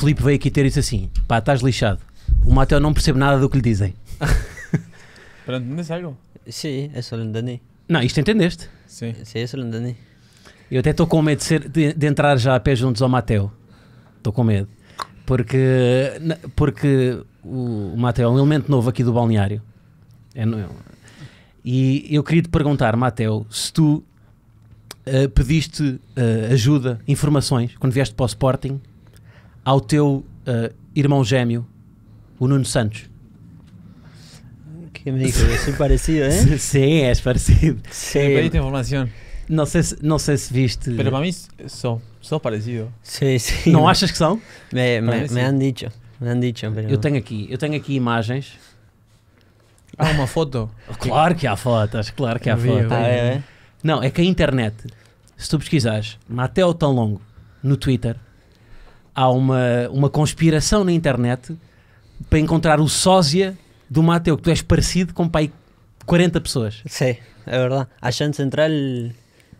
Felipe veio aqui ter isso assim: pá, estás lixado. O Mateo não percebe nada do que lhe dizem. Pero entendes algo? Sim, é lo Dani. Não, isto entendeste. Sim, é eso lo entendí. Eu até estou com medo de, ser, de, de entrar já a pé juntos ao Mateo. Estou com medo. Porque, porque o, o Mateo é um elemento novo aqui do balneário. É, é. e eu queria te perguntar, Mateo, se tu uh, pediste uh, ajuda, informações, quando vieste para o Sporting, ao teu uh, irmão gêmeo, o Nuno Santos? Que amigo, é sou assim parecido, hein? Sim, és assim parecido. Sim, é informação. Não sei se, não sei se viste. Mas para mim são, são parecidos. Sim, sim. Não achas que são? Me, me, me han dicho. Me han dicho pero... Eu tenho aqui, eu tenho aqui imagens. Há ah, uma foto? claro que há fotos, claro que há fotos. Ah, é? Não, é que a internet, se tu pesquisares Mateo Tão Longo no Twitter, há uma, uma conspiração na internet para encontrar o sósia do Mateu, que tu és parecido com pai 40 pessoas. sei é verdade a en Central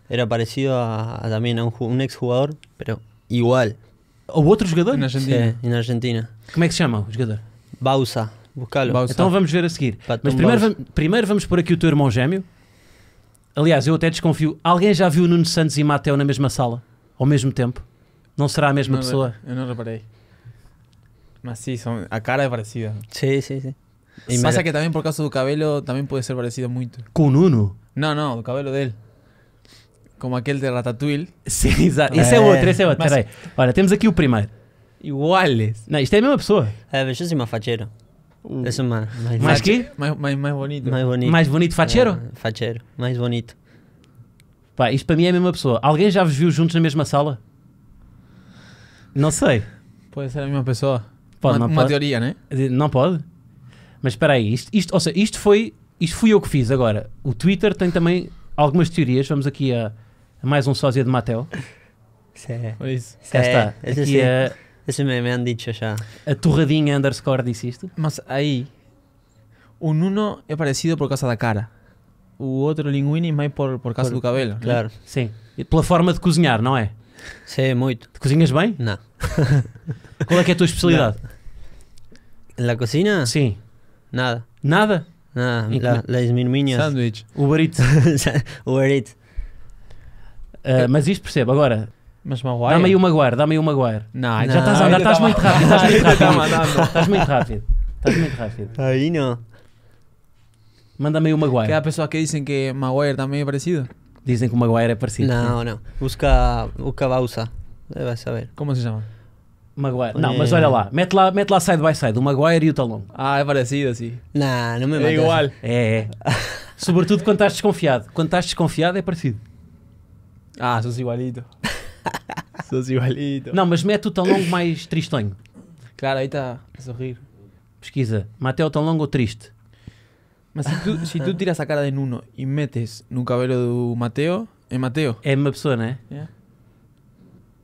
era parecido a, a también a um ex jogador, pero igual. Ou outro jogador? Na Argentina. na Argentina. Como é que se chama o jogador? Bausa. Bausa. Então vamos ver a seguir. Patum Mas primeiro, vamos, primeiro vamos pôr aqui o teu irmão gêmeo. Aliás, eu até desconfio. Alguém já viu Nuno Santos e Mateu na mesma sala? Ao mesmo tempo? Não será a mesma pessoa? Eu não reparei. Mas sim são a cara é parecida. sim sim sim E que também por causa do cabelo também pode ser parecido muito. Com Nuno? Não, não, do cabelo dele. Como aquele de Ratatouille. Sim, exato. Esse eh. é outro, esse é outro. Mas... Olha, temos aqui o primeiro. Iguales. Não, isto é a mesma pessoa. É, eh, vejo-se uma facheiro. Uh. é uma... Mais, mais que? Mais, mais, mais bonito. Mais bonito. Mais bonito, facheiro? Uh, eh, facheiro, mais bonito. Pá, isto para mim é a mesma pessoa. Alguém já vos viu juntos na mesma sala? Não sei. Pode ser a mesma pessoa. Pode, uma, não uma teoria, né? Não pode? Mas espera aí, isto, isto, ou seja, isto foi. Isto fui eu que fiz. Agora, o Twitter tem também algumas teorias. Vamos aqui a, a mais um sósia de Mateo. É-, é-, é, assim. é. isso. Cá está. Aqui me han dicho já. A torradinha underscore disse isto. Mas aí. O Nuno é parecido por causa da cara. O outro linguine mais por, por causa por, do cabelo. Né? Claro. Né? Sim. E pela forma de cozinhar, não é? Sei é muito. Cozinhas bem? Não. Qual é que é a tua especialidade? Na cozinha? Sim. Nada. Nada? nada lá, é las minuminhas. Sanduíche. O barito. o barito. Uh, mas isto percebo, agora. Mas Maguire? Dá-me aí o Maguire, dá-me aí Maguire. Não, já estás a andar, estás muito rápido, estás muito rápido. Estás muito rápido. Estás muito rápido. Aí não. Manda-me aí o Maguire. Que há pessoas que dizem que Maguire também é parecido. Dizem que o Maguire é parecido. Não, não. Busca o Cabausa. Vai saber. Como se chama Maguire. Não, é. mas olha lá. Mete lá, mete lá side by side. O Maguire e o Talon. Ah, é parecido, assim Não, não me mata. É igual. É, é. Sobretudo quando estás desconfiado. Quando estás desconfiado é parecido. Ah, sos igualito. sos igualito. Não, mas mete o Talon mais tristonho. Claro, aí está a sorrir. Pesquisa. Mateu Mateo Talongo triste. Mas si tú, si tú tiras a cara de Nuno y metes no cabelo do Mateo, é Mateo. É a mesma pessoa, não é? Yeah.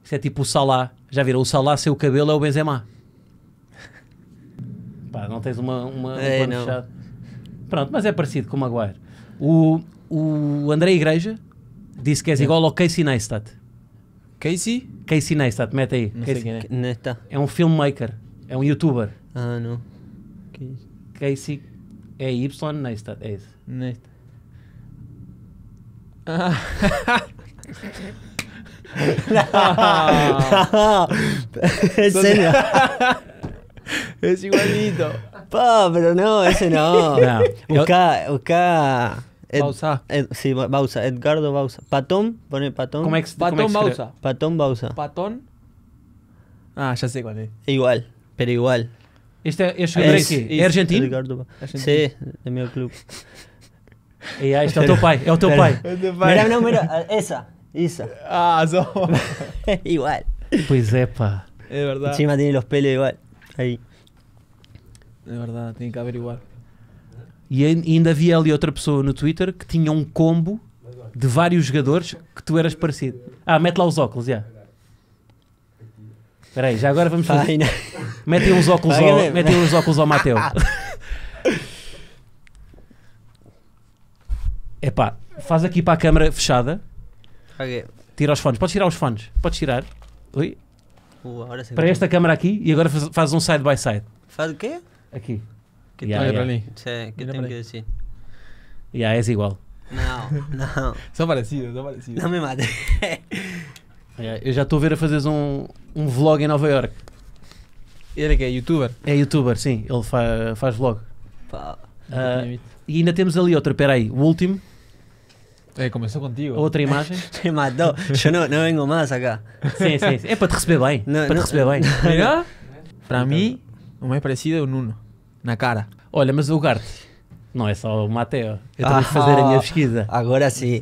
Isso é tipo o Salah. Já viram? O Salah sem o cabelo é o Benzema. Pá, não tens uma, uma, Ei, um é, Pronto, mas é parecido com o Maguire. O, o André Igreja disse que és é. igual ao Casey Neistat. Casey? Casey Neistat, mete aí. Não Casey. sei quem é. é um filmmaker, é um youtuber. Ah, não. Casey E eh, Y está, es. Ah. es igualito. pero no, ese no. no. Busca, Bausa. sí, Bausa, Edgardo Bausa. Patón, pone Patón. Como Patón Bausa. Patón Bausa. Patón. Ah, ya sé cuál es. Igual, pero igual. Este, é, este é jogador é, é é argentino? Ricardo, é argentino. Sim, é meu clube. E é, aí, este é o teu pai, é o teu pai. Mira, não, mira, essa, isso. Ah, só. igual. Pois é, pá. É verdade. Cima, tem os pelos igual. Aí. É verdade, tem que haver igual. E ainda havia ali outra pessoa no Twitter que tinha um combo de vários jogadores que tu eras parecido. Ah, mete lá os óculos, já. Yeah. Peraí, já agora vamos fazer. Né? Metem uns óculos, ao, né? metem uns óculos ao Mateu. Epá, faz aqui para a câmara fechada. Tira os fones. Podes tirar os fones. Podes tirar. Oi? Uh, agora sim. Para esta câmara aqui e agora faz, faz um side by side. Faz o quê? Aqui. Que Yeah, para yeah. mim. Sim, que tem tenho que aí. assim. Yeah, és igual. Não, não. São parecidos, são parecidos. Não me mate. É, eu já estou a ver a fazeres um, um vlog em Nova York. Ele é que é youtuber? É youtuber, sim. Ele fa faz vlog. Pá, uh, e ainda temos ali outra, peraí, o último. É, começou contigo. Outra imagem. Não, eu não, não vengo mais acá. Sim, sim, sim. É para te receber bem. Não, para não, te receber bem. para então. mim, o mais parecido é o Nuno. Na cara. Olha, mas o Gart. não é só o Mateo. Eu também vou fazer a minha ah, pesquisa. Agora sim.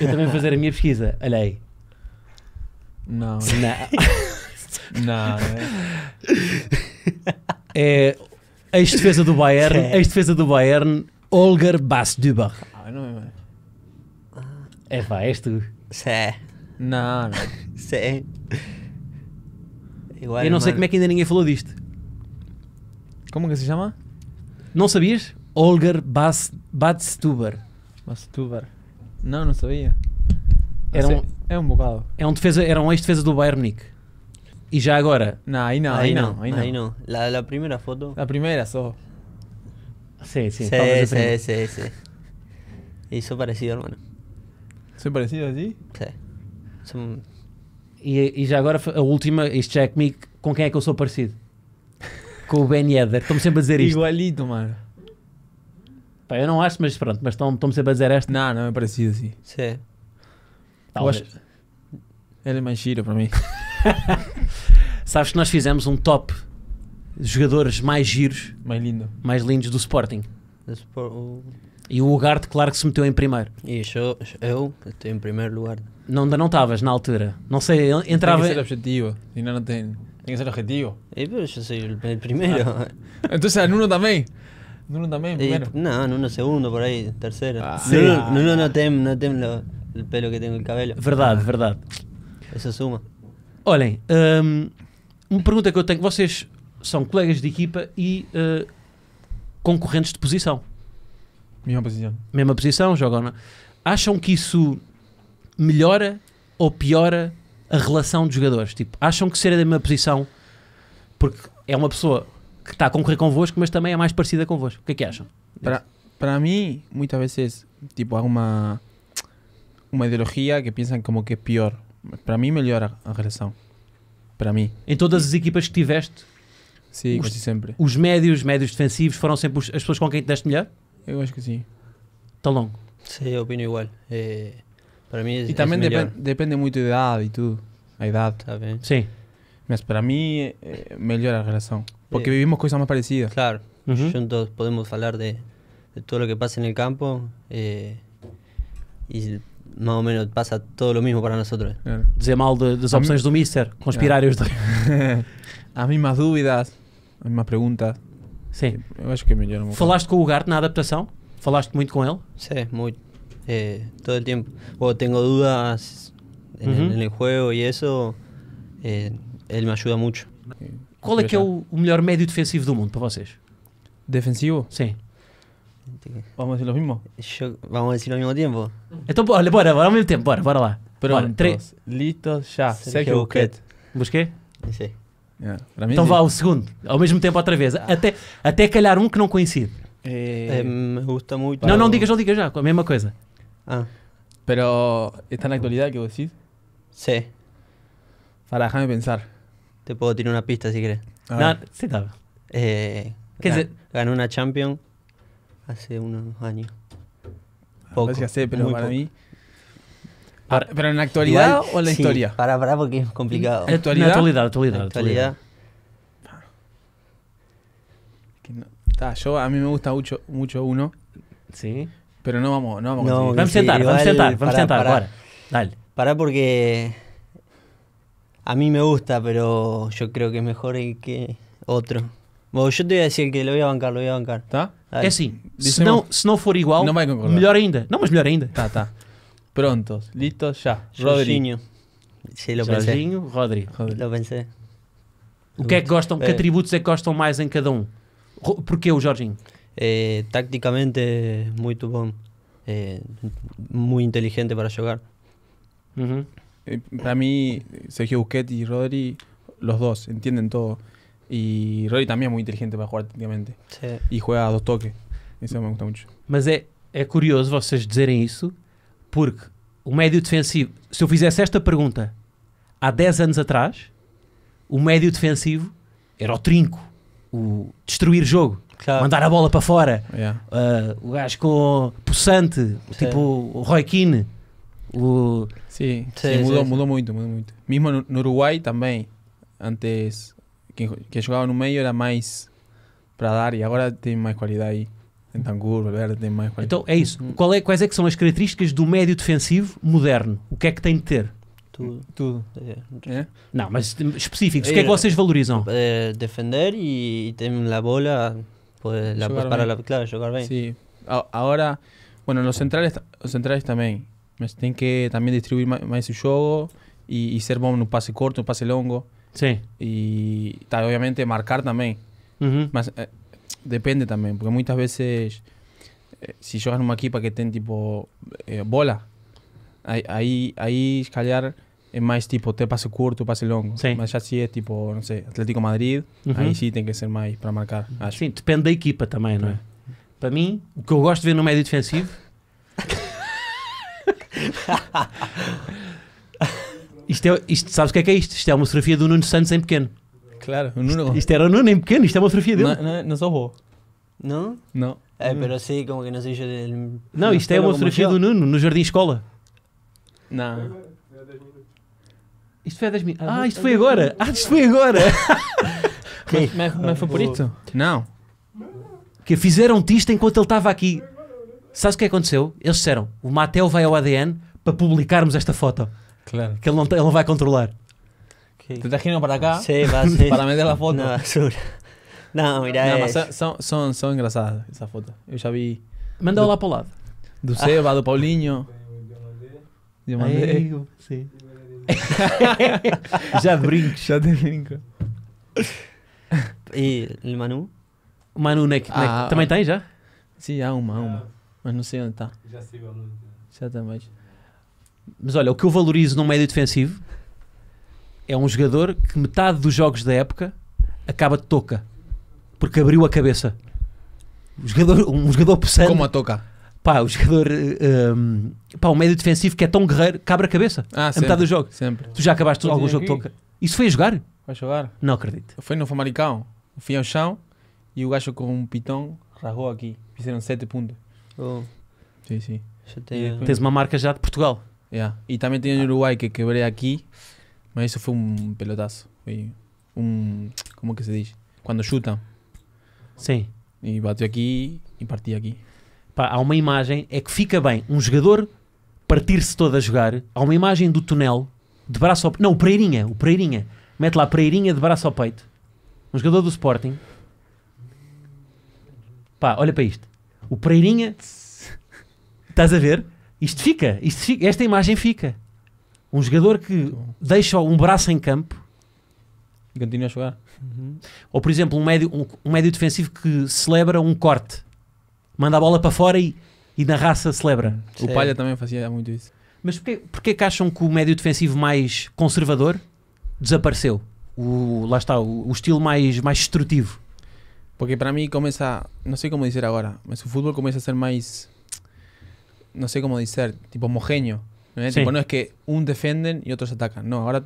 Eu também fazer a minha pesquisa. Olha aí. Não. Não. não. É, é ex-defesa do Bayern, a é. ex-defesa do Bayern, Olger Bassdüber. Ah, não é. É pá, és tu. Sé. Não, não. Sé. Eu, não sei como é que ainda ninguém falou disto. Como é que se chama? Não sabias? Olger Bastuber. Bastuber. Não, não sabia. Era um, é um bocado. É um defesa, era um ex-defesa do Bayern Munique. E já agora, não, aí não, aí ahí no, não. Ahí no. La, la, foto. A primeira só. Sim, sim. Sim, sim, sim, sim. Y soy parecido, hermano. Sou parecido assim? Sim. E, e, já agora a última, isto já é comigo, com quem é que eu sou parecido? com o Ben Yedder. estou me sempre a dizer isto. Igualito, mano. Pá, eu não acho, mas pronto, mas estão-me sempre a dizer esta. Não, não é parecido assim. Sim. Talvez. Era mais gira para mim. Sabes que nós fizemos um top de jogadores mais giros, mais, lindo. mais lindos do Sporting. E o Ugarte, claro que se meteu em primeiro. E eu, eu estou em primeiro lugar. Não, ainda não estavas na altura. Não sei, entrava. Tem que ser objetivo. Ainda não tem. Tem que ser objetivo. E, pero eu sei o primeiro. Ah. Então, Nuno também? Nuno também, primeiro? E, não, Nuno segundo, por aí, terceiro. Ah. Nuno, ah. Nuno não tem, não tem de pelo que tenho de cabelo Verdade, verdade. Essa suma. Olhem, hum, uma pergunta que eu tenho: vocês são colegas de equipa e uh, concorrentes de posição. Mesma posição. Mesma posição, jogam. É? Acham que isso melhora ou piora a relação dos jogadores? Tipo, acham que ser da mesma posição, porque é uma pessoa que está a concorrer convosco, mas também é mais parecida convosco. O que é que acham? Para, para mim, muitas vezes, tipo, há uma uma ideologia que pensam como que é pior. Para mim, melhora a, relação. Para mim. Em todas as equipas que tiveste? Sim, os, sempre. Os médios, médios defensivos, foram sempre os, as pessoas com quem te deste melhor? Eu acho que sim. Está longo? Sim, eu opino igual. É, para mim é, E também depende muito da idade e tudo. A idade. Está bem. Sim. Mas para mim, é a relação. Porque é. vivimos coisas mais parecidas. Claro. Uhum. Juntos podemos falar de, de tudo o que passa no campo. e eh, mais ou menos passa todo o mesmo para nós Claro. Dizer mal de, das opções do Mister, conspirar yeah. os dois. As mesmas dúvidas, as mesmas perguntas. Sim. Eu acho que é melhor. Falaste com o Ugarte na adaptação? Falaste muito com ele? Sim, muito. É, todo O tempo ou tenho uhum. no jogo e isso. eso, é, ele me ajuda muito. Qual é que é o, o melhor médio defensivo do mundo para vocês? Defensivo? Sim. ¿Vamos a decir lo mismo? vamos a decir al mismo tiempo. Esto puedo para, vamos el tiempo, para, para. Pero tres. Listos, ya? Sergio Busquets. Busquets? Sim. Yeah. Então segundo, Al mismo tiempo, otra vez. Ah. Até, até calhar um que no coincide eh, eh, me gusta mucho. No, no, digas, no digas ya, la misma cosa. Ah. Pero, ¿está en la actualidad que vos decís? Sí. Para déjame pensar. Te puedo tirar una pista si querés. No, sí, eh, ¿Qué que ganó una Champions hace unos años. Poco, no pero para mí. Para, ah, ¿Pero en la actualidad o en la historia? Para, para, porque es complicado. ¿En actualidad? actualidad, actualidad, actualidad. Está, yo, a mí me gusta mucho, uno. Sí. Pero no vamos, no vamos. vamos a sentar, vamos a sentar. vamos a intentar. Dale. Pará porque a mí me gusta, pero yo creo que es mejor que otro. Bueno, yo te voy a decir que lo voy a bancar, lo voy a bancar. ¿Está? Es é assim, se não, igual, mejor aún. melhor ainda. Não, mas melhor ainda. Prontos, listos, ya. Jorginho. Jorginho, Rodri. Lo pensei. O que gostam, atributos é que gostam mais em cada um? Porquê o Jorginho? É, tacticamente muy muito bom. É, inteligente para jogar. Eh, para mí, Sergio Busquets y Rodri, los dos. Entienden todo. Y Rory también es muy inteligente para jugar técnicamente. Sí. Y juega a dos toques. Isso me gusta muito. Mas é, é curioso vocês dizerem isso, porque o médio defensivo, se eu fizesse esta pergunta há 10 anos atrás, o médio defensivo era o trinco, o destruir jogo. Claro. Mandar a bola para fora, yeah. uh, o gajo com possante, tipo o Roy Keane, o... Sim, sim, sim, mudou, sim, mudou, muito, mudou muito. Mesmo no, Uruguai também, antes quem, quem jogava no meio era mais para dar e agora tem mais qualidade aí. Entangur, Valverde tem mais qualidade. Então é isso. Uhum. Qual é, quais é que são as características do médio defensivo moderno? O que é que tem de ter? Tudo. Tudo. É. é? Não, mas específicos. É. O que é que é, vocês valorizam? É, defender e, e ter a bola para bem. la, claro, jogar bem. Sí. agora, bueno, los centrales, los centrales también. Mas tem que também distribuir mais, mais o jogo e, e ser bom no passe curto, no passe longo sim e tá obviamente marcar também Mas, eh, depende também porque muitas vezes eh, se jogar jogas numa equipa que tem tipo eh, bola, aí, aí, aí se calhar é mais tipo ter passe curto, passe longo. Sim. Mas já se é tipo, não sei, Atlético Madrid, uhum. aí sim tem que ser mais para marcar, acho. Sim, depende da equipa também, não é? Para mim, o que eu gosto de ver no médio defensivo Isto é, isto, sabes o que é que é isto? Isto é uma fotografia do Nuno Santos em pequeno. Claro, o Nuno. Isto, isto era o Nuno em pequeno, isto é uma fotografia dele. não no, no Zorro. Não? Não. É, pero sei como que não sé yo isto é uma fotografia do Nuno, no Jardim Escola. Não. Isto foi há 10 minutos. Ah, ah, isto foi agora. Ah, isto foi agora. mas, mas, mas foi por isso? Não. Que fizeram-te isto enquanto ele estava aqui. Sabes o que é aconteceu? Eles disseram, o Mateu vai ao ADN para publicarmos esta foto. Claro. Que ele não, ele não vai controlar. Sí. Te trajeron para acá sí, va, sí. para meter la foto. não basura. No, mira. No, são mas son, son, son engrasadas esas fotos. Yo ya vi. Manda lá para o lado. Do Seba, ah. do Paulinho. Eu mandei. Eu sim. já brinco. Já te brinco. E o Manu? Manu, ah, também ah, tem já? Sim, há uma, uma. Mas não sei onde está. Já sigo a música. Já também. Mas olha, o que eu valorizo num médio defensivo é um jogador que metade dos jogos da época acaba de toca porque abriu a cabeça. Um jogador, um jogador possante. Como a toca? Pá, o jogador. Ehm, um, pá, o médio defensivo que é tão guerreiro que abre a cabeça ah, a sempre, metade do jogo. Sempre. Tu já acabaste algum jogo de toca? Isso foi a jogar? Vai jogar? Não acredito. Foi no Famaricão. Fui ao chão e o gajo com um pitão rasgou aqui. Fizeram 7 pontos. Oh. Sim, sim. Tens uma marca já de Portugal. Yeah. Y también tenía ah. en Uruguay que quebré aquí. Eso fue un pelotazo. Fue un, ¿Cómo que se dice? Quando chuta. Sim. E bateu aqui e partiu aqui. Pá, há uma imagem, é que fica bem um jogador partir-se todo a jogar. Há uma imagem do túnel de braço ao peito. Não, o Pereirinha, o Pereirinha. Mete lá Pereirinha de braço ao peito. Um jogador do Sporting. Pá, olha para isto. O Pereirinha. Estás a ver? Isto fica, isto fica, esta imagem fica. Um jogador que deixa um braço em campo e continua a jogar. Uhum. Ou, por exemplo, um médio, um, um, médio defensivo que celebra um corte, manda a bola para fora e, e na raça celebra. O Palha também fazia muito isso. Mas porquê, porquê que acham que o médio defensivo mais conservador desapareceu? O, lá está, o, o estilo mais, mais destrutivo. Porque para começa, não sei como dizer agora, mas o futebol começa a ser mais no sé cómo decir, tipo homogéneo. ¿eh? Sí. Tipo, no es que un defienden y otros atacan. No, ahora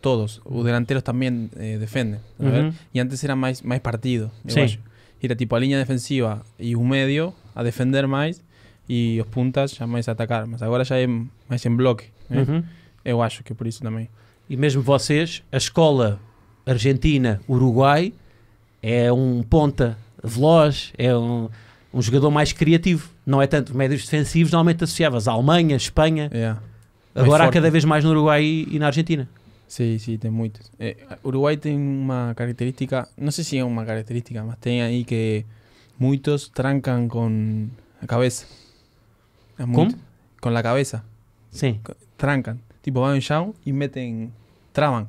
todos, os delanteros también eh, defienden. Uh -huh. Y antes era más, más partido. Sí. Era tipo a línea defensiva y un medio a defender más y os puntas ya más a atacar. Mas agora já é mais em bloque. Eu acho que por isso também. E mesmo vocês, a escola Argentina-Uruguai é um ponta veloz, é um um jogador mais criativo, não é tanto médios defensivos, normalmente associavas à Alemanha, Espanha, yeah. É. agora há cada vez mais no Uruguai e, na Argentina. Sim, sim, tem muitos. É, Uruguai tem uma característica, não sei se é uma característica, mas tem aí que muitos trancam com a cabeça. É Como? Com a cabeça. Sim. Trancam. Tipo, vão no chão e metem, travam.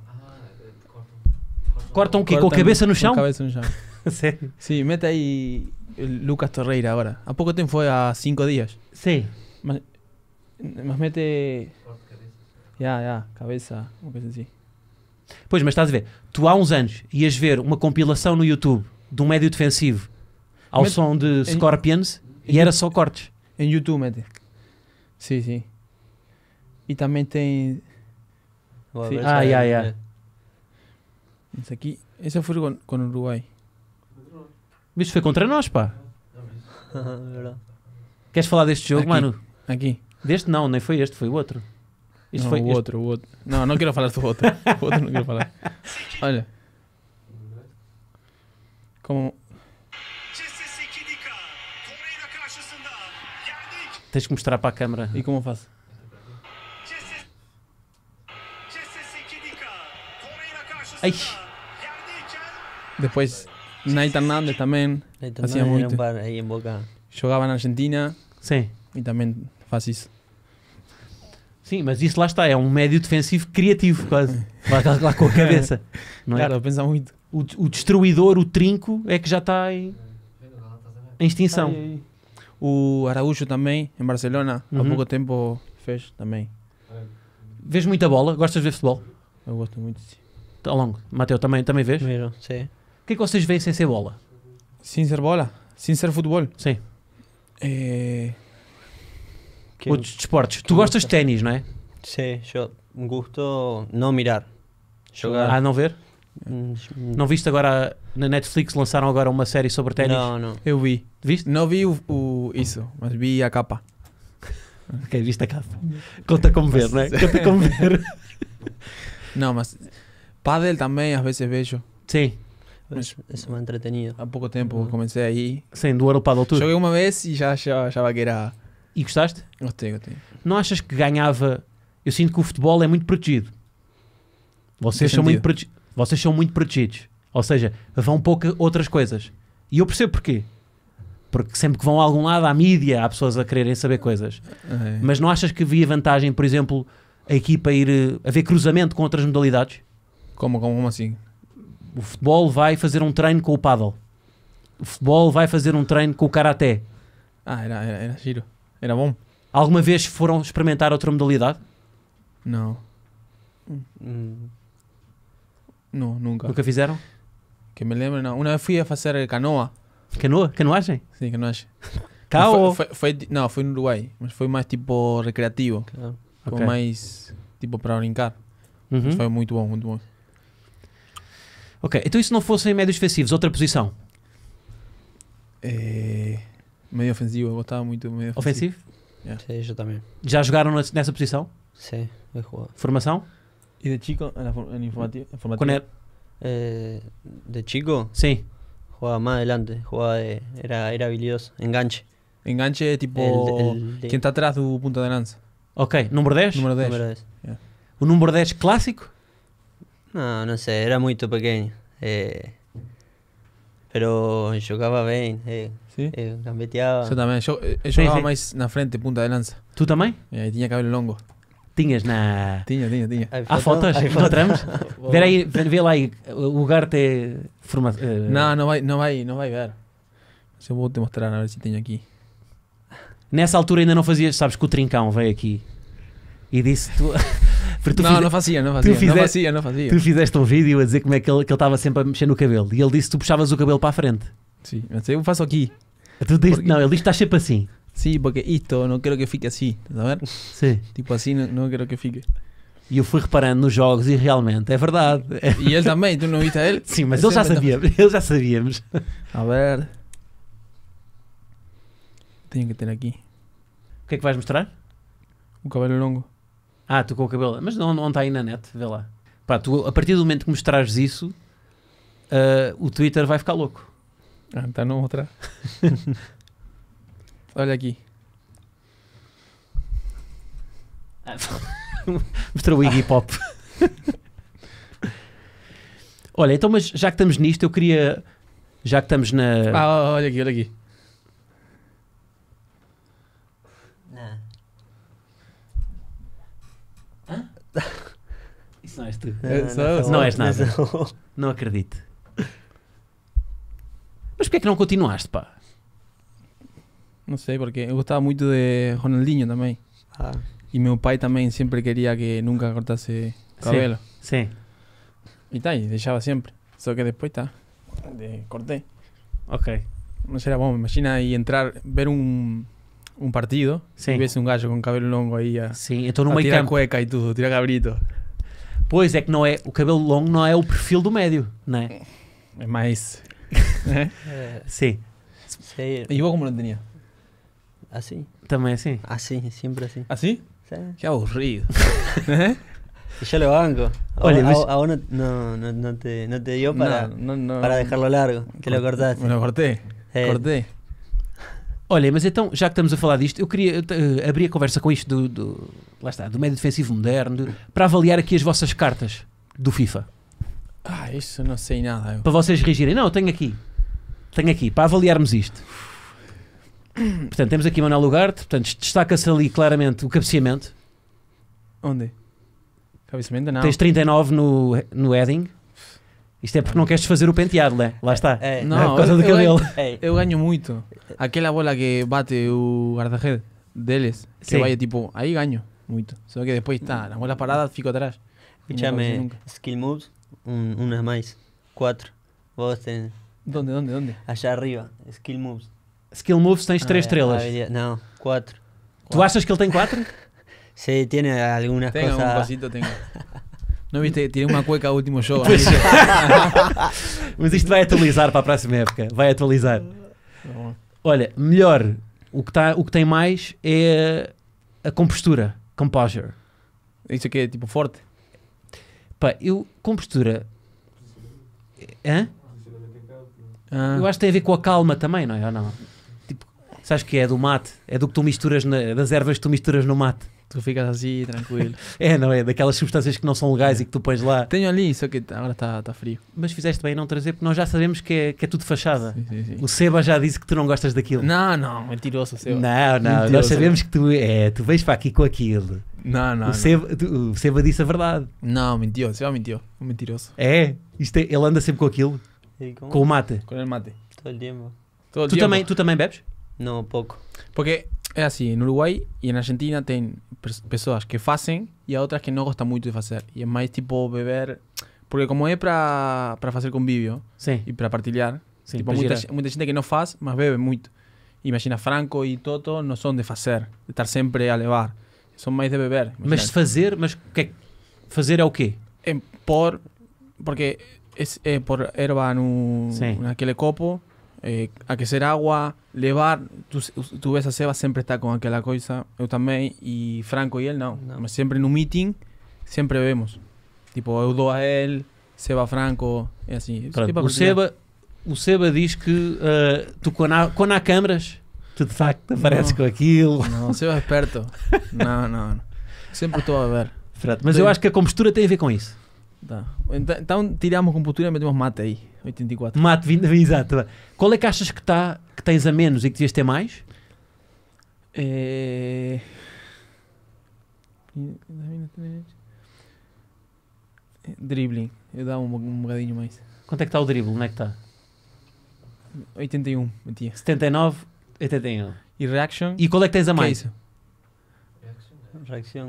Cortam o quê? Com a cabeça no chão? Com a cabeça no chão. Sério? Sim, mete aí Lucas Torreira ahora. ¿A poco te fue a cinco días? Sí. Más, más mete. Ya, yeah, yeah, cabeça, uma coisa assim. Pois, mas estás a ver, tu há uns anos ias ver uma compilação no YouTube de um médio defensivo ao mete, som de Scorpions em, e era só cortes. Em YouTube, mete. Sim, sim. E também tem. ah, já já Isso aqui, esse foi com, com o Uruguai. Isto foi contra nós, pá. Queres falar deste jogo, Aqui. mano? Aqui. Deste não, nem foi este, foi o outro. Isto não, foi o este... outro, o outro. Não, não quero falar do outro. o outro não quero falar. Olha. Como. Tens que mostrar para a câmara. E como eu faço? Ai. Depois. Naita Hernández também Naita Hacía Boca. Jogava na Argentina e também faz isso. Sim, mas isso lá está, é um médio defensivo criativo, quase. Lá, lá, lá com a cabeça. não é? Cara, pensa muito. O, o destruidor, o trinco, é que já está em, em extinção. Ai, ai. O Araújo também, em Barcelona, uhum. há pouco tempo fez também. Vês muita bola? Gostas de ver futebol? Eu gosto muito, sim. Ao longo. Mateu, também, também vês? sim que é que vocês veem sem ser bola? Sem ser bola? Sem ser futebol? Sim. É... Outros desportos. Tu gostas de ténis, não é? Sim, eu gosto não mirar. Jogar. Ah, não ver? Mm, não viste agora na Netflix lançaram agora uma série sobre ténis? Não, não. Eu vi. Viste? Não vi o, o isso, mas vi a capa. ok, viste a capa. Conta como ver, não é? Conta como ver. não, mas padel também às vezes vejo. Sim. Mas é uma entretenida. Há pouco tempo uhum. comecei aí. Sem do ano para altura. Joguei uma vez e já achava, achava que era. E gostaste? Gostei, gostei. Não achas que ganhava. Eu sinto que o futebol é muito protegido. Vocês, são muito, prote... Vocês são muito protegidos. Ou seja, vão pouco outras coisas. E eu percebo porquê. Porque sempre que vão a algum lado, há mídia, há pessoas a quererem saber coisas. É. Mas não achas que havia vantagem, por exemplo, a equipa ir eh, a ver cruzamento com outras modalidades? Como, como, como assim? O futebol vai fazer um treino com o paddle. O futebol vai fazer um treino com o karaté. Ah, era, era, era giro. Era bom. Alguma vez foram experimentar outra modalidade? Não. Hum. Não, nunca. Nunca fizeram? Que me lembro, não. Uma vez fui a fazer canoa. Canoa? Canoagem? Sim, canoagem. Cá ou... Foi, foi, não, foi no Uruguai. Mas foi mais tipo recreativo. Ah, okay. Foi mais tipo para brincar. Uhum. Mas foi muito bom, muito bom. Ok, então e se não fossem médios defensivos, outra posição? É... Meio ofensivo, eu gostava muito meio ofensivo. Ofensivo? Yeah. Sim, eu também. Já jogaram nessa posição? Sim, eu jogo. Formação? E de chico, en, la, informativo. Quando era- é- Eh, de chico Sim. Jogava mais adelante, jugaba de- era, era habilidoso, enganche. Enganche tipo. El- el de- Quem está atrás do ponta de lança. Ok, número 10? Número 10. número 10. O número 10 clássico? No, no sé, era muy pequeño. Eh, pero jugaba bien, eh, ¿Sí? eh, gambeteaba. Yo también, yo, eh, jugaba sí, más en la frente, punta de lanza. ¿Tú también? Y tenía cabelo longo. Tinhas na. Tinha, tinha, tinha. Há ah, fotos? Há Encontramos? Vê, aí, vê lá aí, o Garte. Forma... Eh. Não, não vai, não, vai, não vai ver. Mas eu vou te mostrar, a ver se tenho aqui. Nessa altura ainda não fazias, sabes que o Trincão veio aqui e disse: tu, Porque não, não fazia, não fazia. Tu fizeste... Não fazia, não fazia. Tu fizeste um vídeo a dizer como é que ele estava sempre a mexer no cabelo e ele disse que tu puxavas o cabelo para a frente. Sim, eu faço aqui. Tu porque... Não, ele disse que estás sempre assim. Sim, porque isto, não quero que fique assim, a tá ver? Sim. Tipo assim, não, não quero que fique. E eu fui reparando nos jogos e realmente é verdade. E ele também, tu não viste a ele? Sim, mas ele já sabia, tá- ele já sabíamos. A ver. Tenho que ter aqui. O que é que vais mostrar? O cabelo longo. Ah, tu com o cabelo. Mas não, não está aí na net, vê lá. Pá, tu, a partir do momento que mostrares isso, uh, o Twitter vai ficar louco. Ah, então tá não outra. Olha aqui. Mostrou o Iggy Pop. olha, então, mas já que estamos nisto, eu queria. Já que estamos na. Ah, olha aqui, olha aqui. não és tu. É, não, não, não és nada. Não. acredito. Mas porquê é que não continuaste, pá? Não sei, porque eu gostava muito de Ronaldinho também. Ah. E meu pai também sempre queria que nunca cortasse cabelo. Sim. Sim. E tá, e deixava sempre. Só que depois tá. De, cortei. Ok. Não será bom, imagina aí entrar, ver um, um partido. Sim. E ver um gajo com cabelo longo aí. A, Sim, eu tô no meio campo. cueca e tudo, tira cabrito. Pues es que no es, o cabello longo no es el perfil del medio, ¿no es? más, mais. Sí. ¿Y vos cómo lo tenías? Así. ¿También así? Así, siempre así. ¿Así? Sí. Qué aburrido. Yo lo banco. A, vos, no, no, te, no te dio para, dejarlo largo. Que lo cortaste. lo corté. Eh, corté. Olha, mas então, já que estamos a falar disto, eu queria uh, abrir a conversa com isto do, do, lá está, do médio defensivo moderno, de, para avaliar aqui as vossas cartas do FIFA. Ah, isso não sei nada. Eu... Para vocês regirem, Não, eu tenho aqui. Tenho aqui, para avaliarmos isto. Portanto, temos aqui Manuel Lugarte, portanto, destaca-se ali claramente o cabeceamento. Onde? Cabeceamento não. Tens 39 no, no heading. Isto é porque não queres fazer o penteado, né? Lá está. É, não, é. é por causa do cabelo. Eu ganho, é. eu ganho muito. Aquela bola que bate o guarda-rede deles, que Sim. vai tipo, aí ganho muito. Só que depois está, na bola parada fico atrás. Escúchame, skill moves, um, unas mais. Quatro. Vos tenés. ¿Dónde, dónde, dónde? Allá arriba, skill moves. Skill moves tens ah, três estrelas. não, quatro. Tu achas que ele tem quatro? Sim, tem algumas coisas. Tenho, um pasito tenho. Não, eu tirei uma cueca ao último show. É. Mas isto vai atualizar para a próxima época. Vai atualizar. Olha, melhor, o que, tá, o que tem mais é a compostura. Composure. Isso aqui é tipo forte? Pá, eu, compostura. Hã? Ah. Eu acho que tem a ver com a calma também, não é? Ou não? Tipo, sabes que é do mate? É do que tu misturas, na, das ervas que tu misturas no mate tu ficas assim, tranquilo. é, não é? Daquelas substâncias que não são legais é. e que tu pões lá. Tenho ali, só que agora está tá frio. Mas fizeste bem em não trazer, porque nós já sabemos que é, que é tudo fachada. Sim, sim, sim. O Seba já disse que tu não gostas daquilo. Não, não, mentiroso, Seba. Não, não, mentiroso, nós sabemos que tu, é, tu vens para aqui com aquilo. Não, não. O Seba, o Seba disse a verdade. Não, mentiu, o Seba mentiu. O mentiroso. É? Isto é, ele anda sempre com aquilo. Com, com o mate. Com o mate. Todo o tempo. Todo tu, tempo. Também, tu também bebes? Não, pouco. Porque é assim, no Uruguai e na Argentina tem pessoas que fazem e há outras que não gostam muito de fazer. E é mais tipo beber. Porque como é para fazer convívio Sim. e para partilhar, Sim, tipo, muita, muita, gente que não faz, mas bebe muito. Imagina, Franco e Toto não são de fazer, de estar sempre a levar. São mais de beber. Imagina. Mas fazer, mas que fazer é o quê? É por, porque é, é por erva no, naquele copo eh, aquecer agua, levar. Tú, tú, ves a Seba siempre está con aquella cosa, yo también, y Franco y él no. no. Siempre en un meeting, siempre vemos. Tipo, eu dou a él, Seba Franco, é assim. Pronto, tipo o, Seba, o Seba diz que uh, tu, quando há, quando há câmaras, tu de facto apareces com aquilo. Não, Seba é esperto. não, não, não. Sempre estou a ver. Pronto, mas eu acho que a compostura tem a ver com isso. Tá. Então, então tiramos compostura e metemos mate aí, 84. Mate, 20, exato. Qual é que achas que, tá, que tens a menos e que devias ter mais? É... é dribbling, eu dá um, um bocadinho mais. Quanto é que está o drible? Onde é que está? 81, mentira. 79, 81. E reaction? E qual é que tens a é mais? É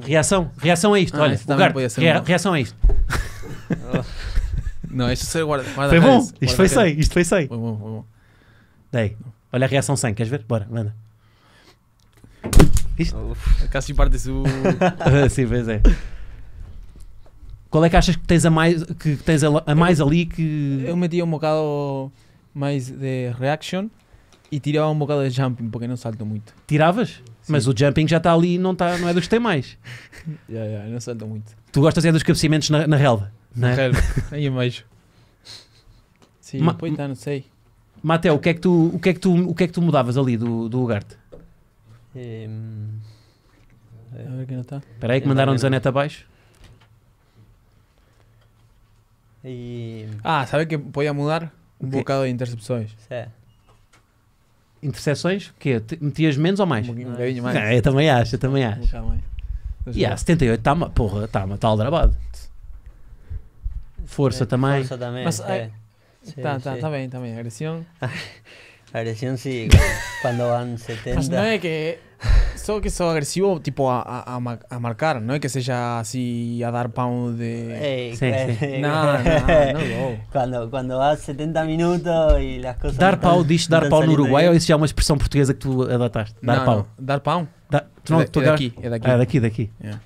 reação. Reação a é isto, ah, olha. Rea reação a isto. Não, isto foi guarda, guarda Foi bom, redes, isto foi sei, isto foi 100. Foi bom, foi bom. Daí, olha a reação 100, queres ver? Bora, manda. Isto? Cássio parte o... Uh. Sim, pois é. Qual é que achas que tens a mais, que tens a, a mais eu, ali que... Eu metia um bocado mais de reaction e tirava um bocado de jumping, porque não salto muito. Tiravas? Sim. Mas o jumping já está ali e não, tá, não é dos que tem mais. yeah, yeah, não salto muito. Tu gostas é dos cabeceamentos na, na relva? Né? Aí é mais. Sim, Ma pois tá, não sei. Mateu, o que é que tu, o que é que tu, o que é que tu mudavas ali do, do Ugarte? Eh, tá. Espera é... aí que mandaram-nos a neta abaixo. E... Ah, sabe que podia mudar? Um okay. bocado de intercepções. Sim. Interseções? O quê? Metias menos ou mais? Um bocadinho mais. Não, eu também acho, eu também acho. Um mais. E yeah, 78 está, tá está tá aldrabado. Força é, também. Força também. Mas, é. Eh, tá, tá, tá bem, tá bem. agressão sim quando cuando van 70. Mas não é que só que sou agressivo tipo a, a, a marcar, não é que seja assim a dar pão de Ei, sí, sí. Não, não, não, quando quando há 70 minutos e as coisas Dar pau, diz dar pau no Uruguai ou isso já é uma expressão portuguesa que tu adaptaste? Dar não, pau. Não. Dar pão? Da, tu não, é, tu é daqui, ah, é daqui. Ah, daqui, daqui. Yeah.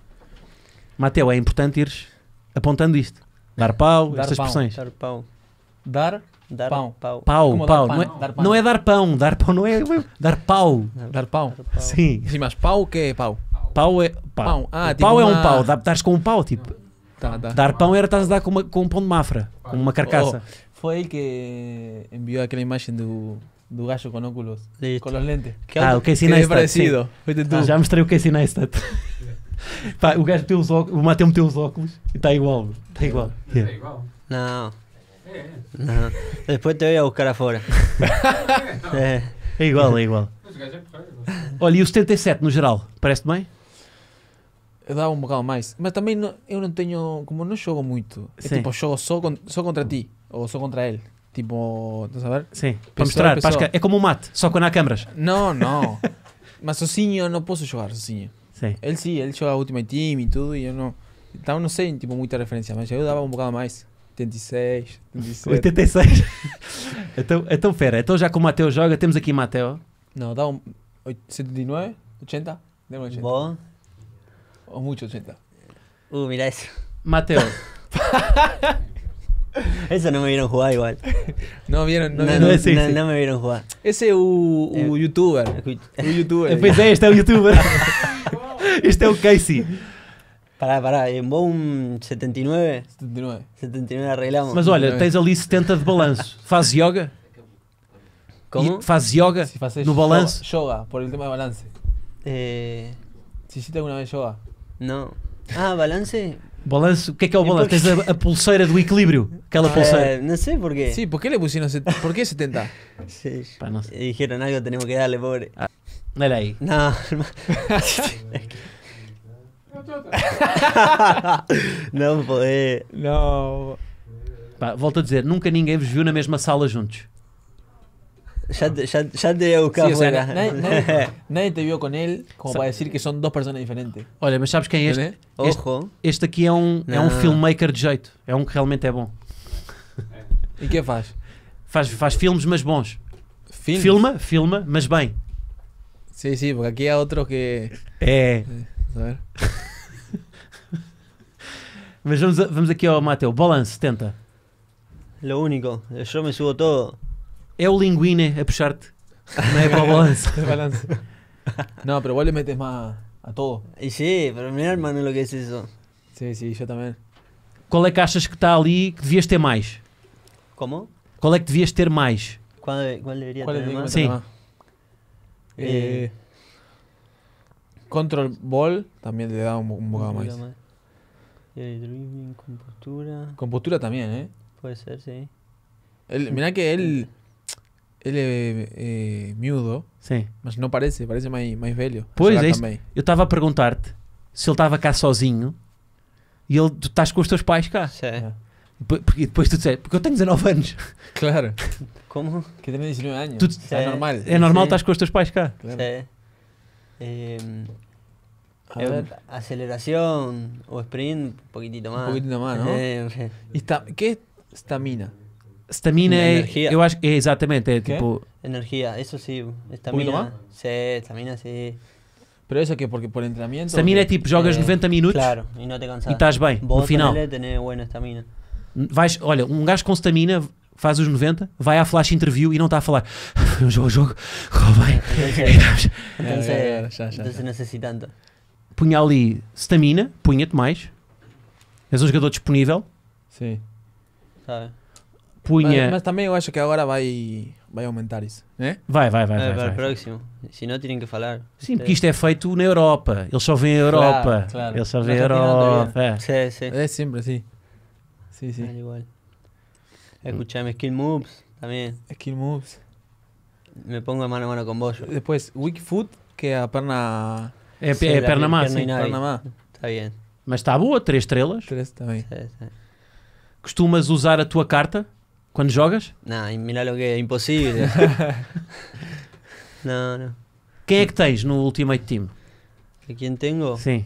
Mateu, é importante ires apontando isto. Dar pau, dar estas pão, expressões. Dar pão, Dar, dar pão. pau. Pau, pau. Não, é, não é dar pão, dar pão não é. Dar pau. Dar pau. Sim. Sim, mas pau o que é pau? Pau é. Pau, ah, tipo pau é um pau, estás com um pau, tipo. Tá, Dar pão era estás a dar com, uma, com um pão de mafra, pau. com uma carcaça. Oh, oh, foi ele que enviou aquela imagem do, do gajo com óculos, com os lentes. Que ah, o Casey Neistat. Que é parecido. Ah, já mostrei o Casey Neistat. Pá, o gajo meteu os óculos, o Mateu meteu os óculos e está igual, está é? igual. Tá yeah. igual. Não. É. é. Não. Depois deu eu o cara fora. é. é igual, é igual. É Olha, e o 77 no geral, parece-te bem? Dá um bocado mais. Mas também não, eu não tenho. Como não jogo muito. É Sim. tipo, jogo só, con, só contra ti. Ou só contra ele. Tipo, estás a ver? Sim, pessoa, para mostrar. Pessoa. é como um mate, só quando há câmaras. Não, não. Mas sozinho eu não posso jogar sozinho. Sí. Él sí, él llevaba Ultimate Team y todo, y yo no. Estaba, no sé, tipo, mucha referencia, mas eu dava um bocado mais. 86, 87. 86. então, então, fera, então já que o Mateu joga, temos aqui Mateo Não, dá um 79, 80? Deu 80. Bom. Ou muito 80. Uh, mira isso. Mateo Esse não me viram jogar igual. não viram não não não me vieron jogar esse é o eh, youtuber. o youtuber. Después de este, o youtuber. Este é o Casey. Pará, pará, em é bom 79? 79. 79 arreglamos. Mas olha, tens ali 70 de balanço. Faz yoga? Como? E faz yoga si no balanço? Yoga, por el tema de balance. Eh... Se hiciste alguma vez yoga? Não. Ah, balance? Balanço, o que é que é o balanço? Tens a, a pulseira do equilíbrio, aquela eh, pulseira. Uh, não sei porquê. Sim, por que le pusieron, por que 70? Sim. dijeron algo, temos que darle, pobre. Ah. Olha aí. Não. não foi. É. Não. Pá, volto a dizer, nunca ninguém vos viu na mesma sala juntos. já ya, ya te voy o sea, na, né? nadie, te viu com ele como Sa para decir que são duas pessoas diferentes. Olha, mas sabes quem é este? É? Ojo. Este, este aqui é um, é um filmmaker de jeito. É um que realmente é bom. E que faz? Faz, faz filmes, mas bons. Filmes? Filma, filma, mas bem. Sí, sí, porque aquí hay otros que. É. A ver. Mas vamos, vamos aqui ao Mateu. balance tenta. Lo único, eu me subo todo. É o Linguine a puxar-te. Não é para o balanço. El balance. não mas vos le metes mais a todo. e sim para mirá, hermano, o que é isso? sim sim eu também Qual é que achas que está ali que devias ter mais? Como? Qual é que devias ter mais? qual qual debería ¿Cuál es eh, Control Ball también le da un, un bocado más. más. Y el Compostura. con postura. Con también, ¿eh? Puede ser, sí. Él, mirá que él. Ele eh, é, é, miúdo. Sim. Mas não parece, parece mais, mais velho. Pois é. Isso. Também. Eu estava a perguntar-te se ele estava cá sozinho e ele, tu estás com os teus pais cá. Sim. Ah. Porque depois tu disseste, porque eu tenho 19 anos. Claro. Como? Que também 19 anos. Tu, é, é, normal. É normal estar com os teus pais cá. Claro. É. é a ver, aceleração, o sprint, um poquitito mais um poquitito mais não ¿Y é, é, que é estamina? Estamina é eu Yo acho, é exatamente é ¿Qué? tipo. Energia, isso sim, Estamina. Sí, estamina sí. Pero eso que porque por entrenamiento. Estamina é tipo, jogas eh, 90 minutos claro, e, não te cansas. e estás bem. Vos no final. tenés buena estamina. Vais, olha, um gajo com stamina faz os 90, vai à flash interview e não está a falar o jogo, o jogo, correu bem. Entonces, necessitando. Punha ali stamina, punha-te mais. És um jogador disponível. Sim. Sabe? Punha. Mas, mas, também eu acho que agora vai, vai aumentar isso, né? Vai, vai, vai. É, vai, vai, vai, próximo. Se não, tinham que falar. Sim, porque é. isto é feito na Europa. Eles só vêm a Europa. Claro, claro. Eles só vêm a Europa. É. Sim, sim. É sempre assim. Sì, sì. Vale. Escuchame, Escuchame, Skill Moves también. Skill Moves. Me pongo de mano a mano con Bollo. Después, Wick Foot, que a perna. É, Sei é perna má, sim. Perna má. Está Mas está boa, três estrelas. Três também. Costumas usar a tua carta quando jogas? não y mirá lo que é imposible. Quem é que tens no Ultimate Team? quem tenho Sim.